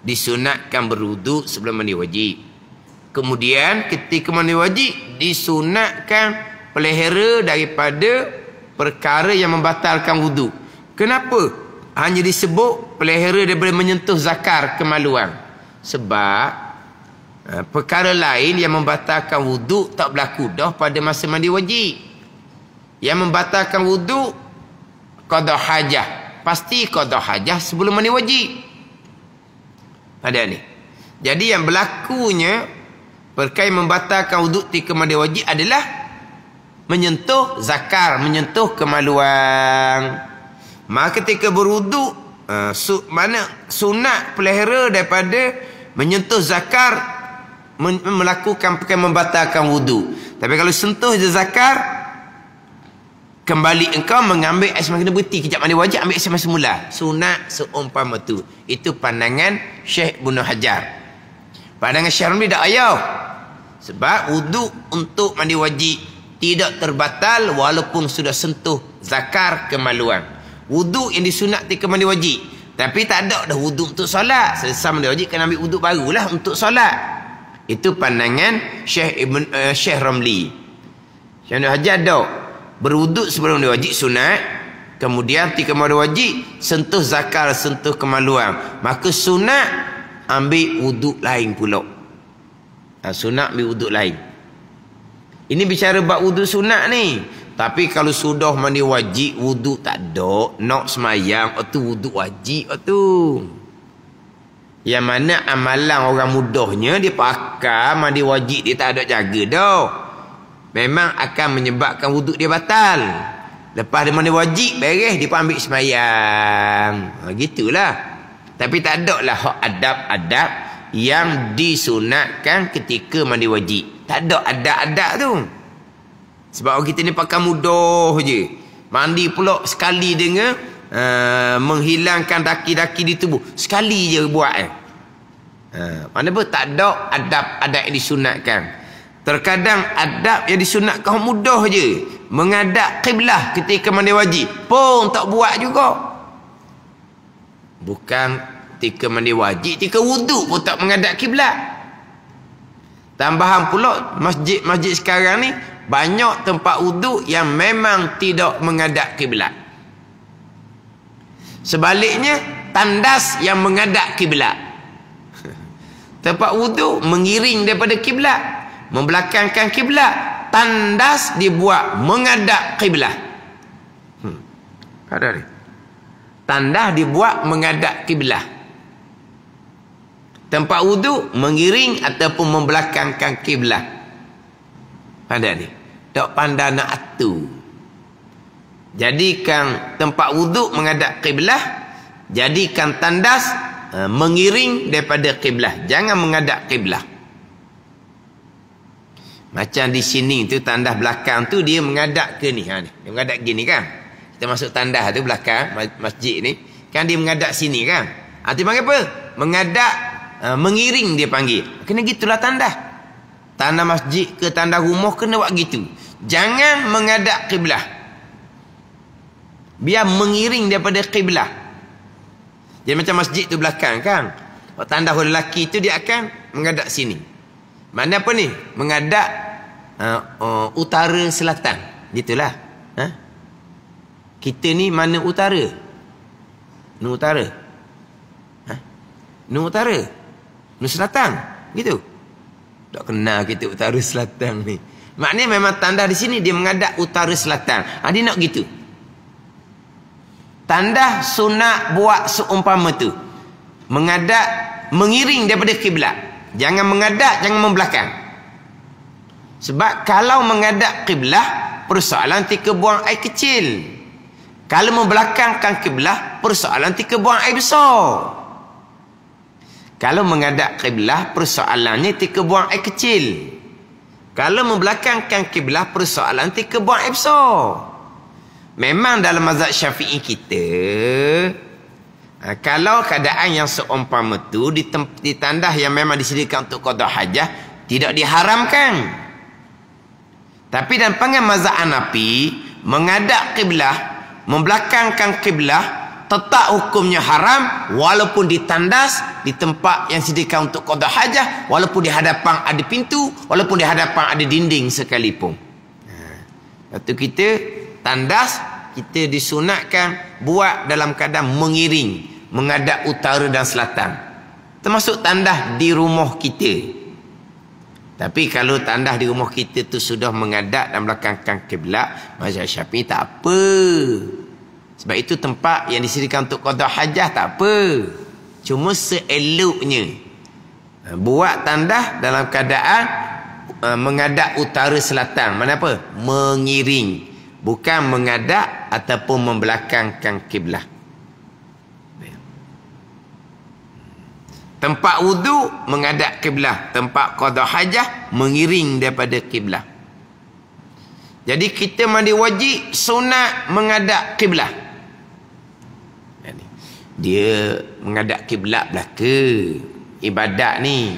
disunatkan berwuduk sebelum mandi wajib kemudian ketika mandi wajib disunatkan pelihara daripada perkara yang membatalkan wuduk Kenapa hanya disebut pelihara daripada menyentuh zakar kemaluan? Sebab eh, perkara lain yang membatalkan wuduk tak berlaku dah pada masa mandi wajib. Yang membatalkan wuduk qada hajah. Pasti qada hajah sebelum mandi wajib. ada ni. Jadi yang berlakunya perkara yang membatalkan wuduk ketika mandi wajib adalah menyentuh zakar, menyentuh kemaluan. Maka ketika beruduk uh, eh, su, mana sunat pelihara daripada menyentuh zakar men, melakukan pakai membatalkan wudu. Tapi kalau sentuh je zakar kembali engkau mengambil air semula kena berhenti kejap mandi wajib ambil air semula sunat seumpama tu itu pandangan Syekh Ibn Hajar pandangan Syekh Ramli tak ayau sebab wuduk untuk mandi wajib tidak terbatal walaupun sudah sentuh zakar kemaluan Wuduk yang disunat ketika mandi wajib. Tapi tak ada dah wuduk untuk solat. Selesai mandi wajib, kena ambil wuduk barulah untuk solat. Itu pandangan Syekh Ibn uh, Syekh Ramli. Syekh Ibn Hajar ada. Berwuduk sebelum mandi wajib sunat. Kemudian ketika mandi wajib, sentuh zakar, sentuh kemaluan. Maka sunat ambil wuduk lain pula. Ha, sunat ambil wuduk lain. Ini bicara buat wuduk sunat ni. Tapi kalau sudah mandi wajib wudu tak ada, nak semayang atau wudu wajib atau. Yang mana amalan orang mudahnya dia pakai mandi wajib dia tak ada jaga dah. Memang akan menyebabkan wudu dia batal. Lepas dia mandi wajib beres dia pun ambil semayang. Ha, gitulah. Tapi tak ada lah hak adab-adab yang disunatkan ketika mandi wajib. Tak ada adab-adab tu. Sebab kita ni pakai mudoh je. Mandi pulak sekali dengan uh, menghilangkan daki-daki di tubuh. Sekali je buat. Eh. Uh, mana pun tak ada adab-adab yang disunatkan. Terkadang adab yang disunatkan mudoh je. Mengadap qiblah ketika mandi wajib. Pun tak buat juga. Bukan ketika mandi wajib, ketika wuduk pun tak mengadap qiblah. Tambahan pula masjid-masjid sekarang ni banyak tempat uduk yang memang tidak mengadap kiblat. Sebaliknya, tandas yang mengadap kiblat. Tempat uduk mengiring daripada kiblat, membelakangkan kiblat, tandas dibuat mengadap kiblat. Hmm. Ada ni. Tandas dibuat mengadap kiblat. Tempat uduk mengiring ataupun membelakangkan kiblat. Pada ni tak pandai nak atu jadikan tempat wuduk menghadap kiblah jadikan tandas eh, mengiring daripada kiblah jangan menghadap kiblah macam di sini tu tandas belakang tu dia menghadap ke ni ha ni dia menghadap gini kan kita masuk tandas tu belakang masjid ni kan dia menghadap sini kan arti ha, panggil apa menghadap eh, mengiring dia panggil kena gitulah tandas tanda masjid ke tanda rumah kena buat gitu jangan menghadap kiblah biar mengiring daripada kiblah jadi macam masjid tu belakang kan tanda lelaki tu dia akan menghadap sini mana apa ni menghadap uh, uh, utara selatan gitulah ha? kita ni mana utara nu utara ha? nu utara nu selatan gitu tak kenal kita utara selatan ni. Maknanya memang tanda di sini dia mengadap utara selatan. Ha, dia nak gitu. Tanda sunat buat seumpama tu. Mengadap mengiring daripada kiblat. Jangan mengadap, jangan membelakang. Sebab kalau mengadap kiblat, persoalan tika buang air kecil. Kalau membelakangkan kiblat, persoalan tika buang air besar. Kalau menghadap kiblah persoalannya tika buang air kecil. Kalau membelakangkan kiblah persoalan tika buang air besar. Memang dalam mazhab syafi'i kita ha, kalau keadaan yang seumpama tu ditandah yang memang disediakan untuk kodoh hajah tidak diharamkan tapi dan pengen mazhab anapi mengadak kiblah membelakangkan kiblah tetap hukumnya haram walaupun ditandas di tempat yang sediakan untuk qada hajah walaupun di hadapan ada pintu walaupun di hadapan ada dinding sekalipun waktu ya. kita tandas kita disunatkan buat dalam keadaan mengiring menghadap utara dan selatan termasuk tandas di rumah kita tapi kalau tandas di rumah kita tu sudah menghadap dan belakangkan kebelak mazhab Syafi'i tak apa sebab itu tempat yang disediakan untuk kodoh hajah tak apa. Cuma seeloknya. Eh, buat tanda dalam keadaan uh, mengadak utara selatan. Mana apa? Mengiring. Bukan mengadak ataupun membelakangkan kiblah. Tempat wuduk mengadak kiblah. Tempat kodoh hajah mengiring daripada kiblah. Jadi kita mandi wajib sunat mengadak kiblah dia menghadap kiblat belakang ibadat ni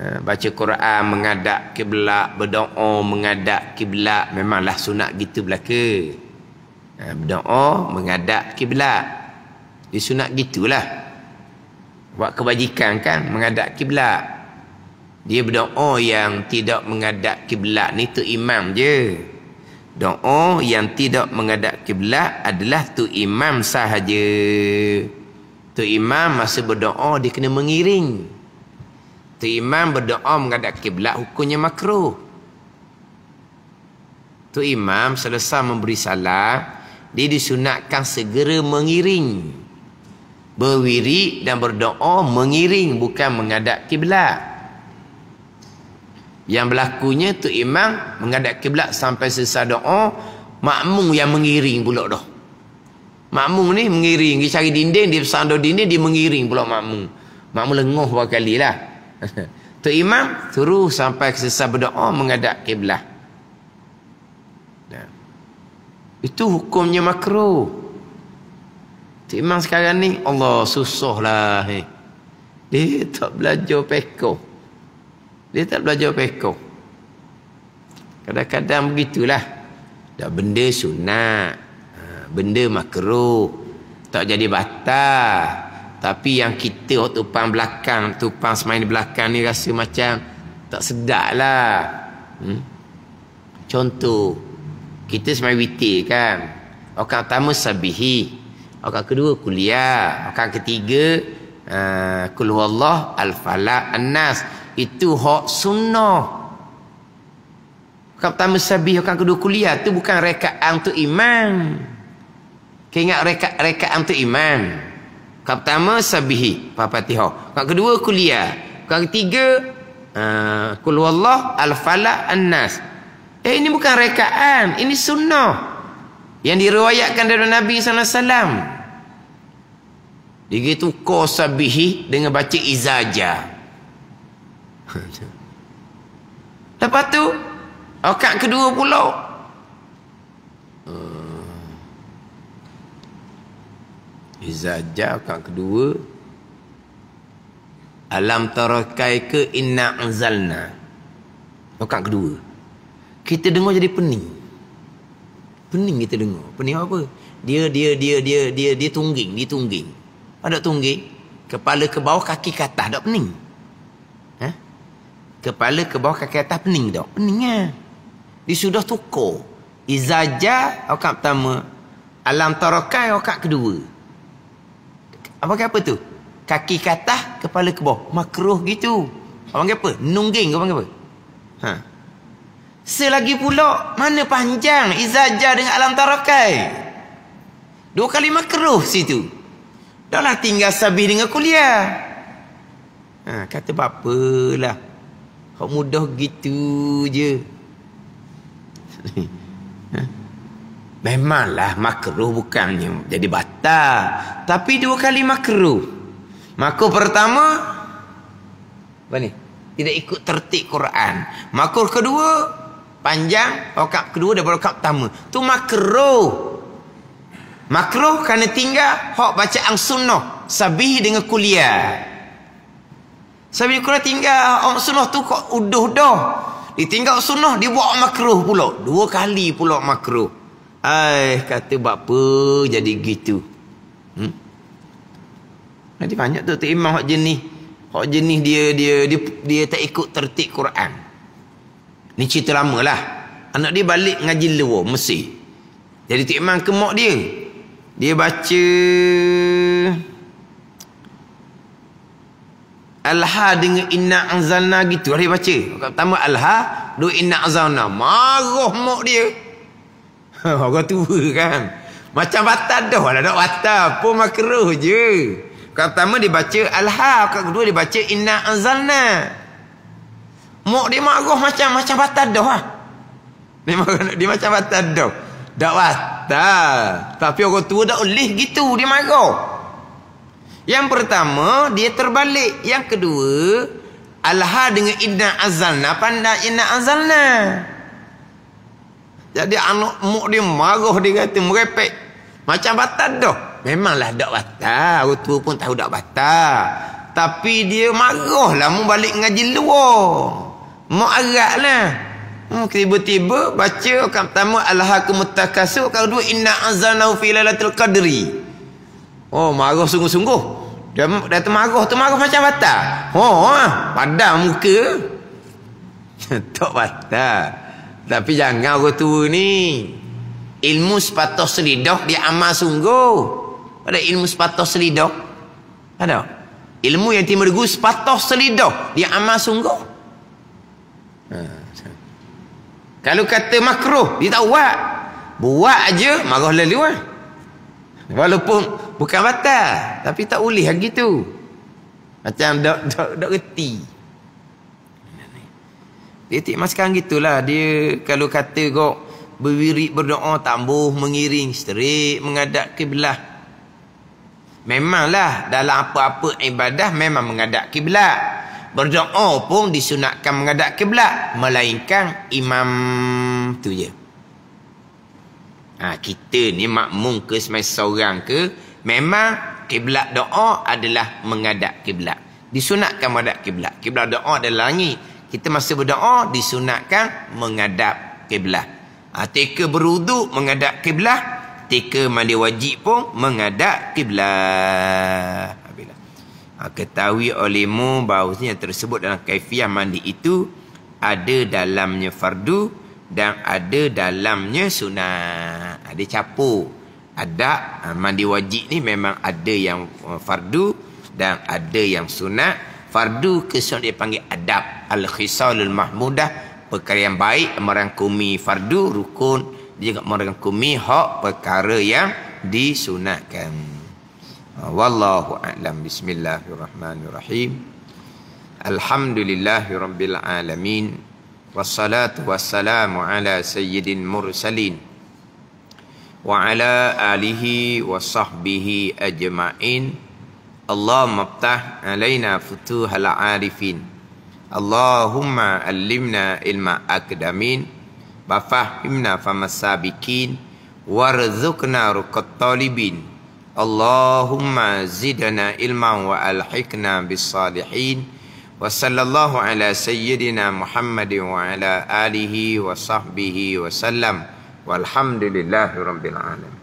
ha, baca Quran menghadap kiblat berdoa menghadap kiblat memanglah sunat gitu belakang ha, berdoa menghadap kiblat di sunat gitulah buat kebajikan kan menghadap kiblat dia berdoa yang tidak menghadap kiblat ni tu imam je doa yang tidak menghadap kiblat adalah tu imam sahaja. Tu imam masa berdoa dia kena mengiring. Tu imam berdoa menghadap kiblat hukumnya makruh. Tu imam selesai memberi salam, dia disunatkan segera mengiring. Berwiri dan berdoa mengiring bukan menghadap kiblat yang berlakunya tu imam menghadap kiblat sampai selesai doa makmum yang mengiring pula dah makmum ni mengiring dia cari dinding dia bersandar dinding dia mengiring pula makmum makmum lenguh berapa kali lah tu imam terus sampai selesai berdoa menghadap kiblat nah. itu hukumnya makro tu imam sekarang ni Allah susah lah eh. dia tak belajar pekoh dia tak belajar pekoh. Kadang-kadang begitulah. Dah benda sunat. Ha, benda makruh. Tak jadi batal. Tapi yang kita waktu tupang belakang, tupang semain di belakang ni rasa macam tak sedap lah. Hmm? Contoh, kita semain witir kan. Orang pertama sabihi. Orang kedua kuliah. Orang ketiga, uh, ha, kulhu al falak an nas itu hak sunnah. Kau pertama sabih kau kedua kuliah tu bukan rekaan tu iman. Kau ingat reka, rekaan tu iman. Kau pertama sabih papatihah. Kau kedua kuliah. Kau ketiga uh, ah, kul wallah al fala an nas. Eh ini bukan rekaan, ini sunnah. Yang diriwayatkan daripada Nabi SAW. alaihi wasallam. Begitu kau sabih dengan baca izajah kerja lepas tu akad kedua pula uh, izajah akad kedua alam tarakai ke inna anzalna akad kedua kita dengar jadi pening pening kita dengar pening apa dia dia dia dia dia dia tungging dia tungging ada tungging kepala ke bawah kaki ke atas dak pening kepala ke bawah kaki atas pening tak? Pening kan? Dia sudah tukar. Izaja okak pertama. Alam tarakai okak kedua. Apa kata apa tu? Kaki ke atas, kepala ke bawah. Makruh gitu. Apa panggil apa? Nungging apa panggil apa? Ha. Selagi pula mana panjang izaja dengan alam tarakai? Dua kali makruh situ. Dahlah tinggal sabi dengan kuliah. Ha, kata apa-apalah. Kau mudah gitu je. Ha? Memanglah makruh bukannya jadi batal. Tapi dua kali makruh. Makruh pertama. Apa ni? Tidak ikut tertib Quran. Makruh kedua. Panjang. Rokap kedua daripada rokap pertama. Tu makruh. Makruh kerana tinggal. Hak bacaan sunnah. Sabih dengan kuliah. Sahabat Ibn Qurayzah tinggal orang sunnah tu kok uduh dah. Dia tinggal sunnah, dia buat makruh pula. Dua kali pula makruh. Hai, kata bapa jadi gitu. Hmm? Nanti banyak tu, tu imam hak jenis. Hak jenis dia, dia dia dia tak ikut tertik Quran. Ni cerita lama lah. Anak dia balik ngaji luar, Mesir. Jadi tu imam kemok dia. Dia baca... Alha dengan inna anzalna gitu. Hari baca. Kata pertama alha. do inna anzalna. Marah mak dia. Orang tua kan. Macam batal dah lah. Nak batal pun makruh je. Kata pertama dia alha. Kata kedua dia inna anzalna. Mak dia marah macam macam batal dah lah. Dia, marah, dia macam batal dah. Tak batal. Tapi orang tua dah boleh gitu. Dia marah. Yang pertama dia terbalik, yang kedua alha dengan inna azalna panda inna azalna. Jadi anak muk dia marah dia kata merepek. Macam batal dah. Memanglah dak batal, orang tua pun tahu dak batal. Tapi dia marahlah mu balik ngaji luar. Mu aratlah. Hmm, tiba-tiba baca kat pertama alha kumutakasu kalau dua inna azalna fi qadri. Oh, marah sungguh-sungguh. Dia, dia termarah, termarah macam batal. Oh, ha, padam muka. tak batal. Tapi jangan orang tua ni. Ilmu sepatah selidah, dia amal sungguh. Ada ilmu sepatah selidah. Ada. Ilmu yang timur gus sepatah selidah, dia amal sungguh. Ha, Kalau kata makruh, dia tahu buat. Buat aja marah leluhur. Ha. Walaupun bukan batal. Tapi tak boleh yang gitu. Macam dok dok dok reti. Titik mas kan gitulah. Dia kalau kata gok berwirik berdoa tambuh mengiring serik mengadap kiblah. Memanglah dalam apa-apa ibadah memang mengadap kiblat. Berdoa pun disunatkan mengadap kiblat melainkan imam tu je. Ha, kita ni makmum ke semasa seorang ke. Memang kiblat doa adalah mengadap kiblat. Disunatkan mengadap kiblat. Kiblat doa adalah langit. Kita masih berdoa disunatkan mengadap kiblat. Ha, tika beruduk mengadap kiblat. Tika mandi wajib pun mengadap kiblat. Ha, ketahui olehmu bahawa tersebut dalam kaifiah mandi itu ada dalamnya fardu dan ada dalamnya sunat ada capu, ada ah, mandi wajib ni memang ada yang ah, fardu dan ada yang sunat fardu ke sunat dia panggil adab al-khisalul mahmudah perkara yang baik merangkumi fardu rukun dia juga merangkumi hak perkara yang disunatkan ah, wallahu a'lam bismillahirrahmanirrahim alhamdulillahirabbil alamin wassalatu wassalamu ala sayyidin mursalin wa ala alihi wa sahbihi ajma'in Allahumma ftah alaina futuhal arifin Allahumma allimna ilma akdamin wa fahimna famasabikin warzuqna ruqat talibin Allahumma zidana ilman wa alhiqna bis salihin وصلى الله على سيدنا محمد وعلى آله وصحبه وسلم والحمد لله رب العالمين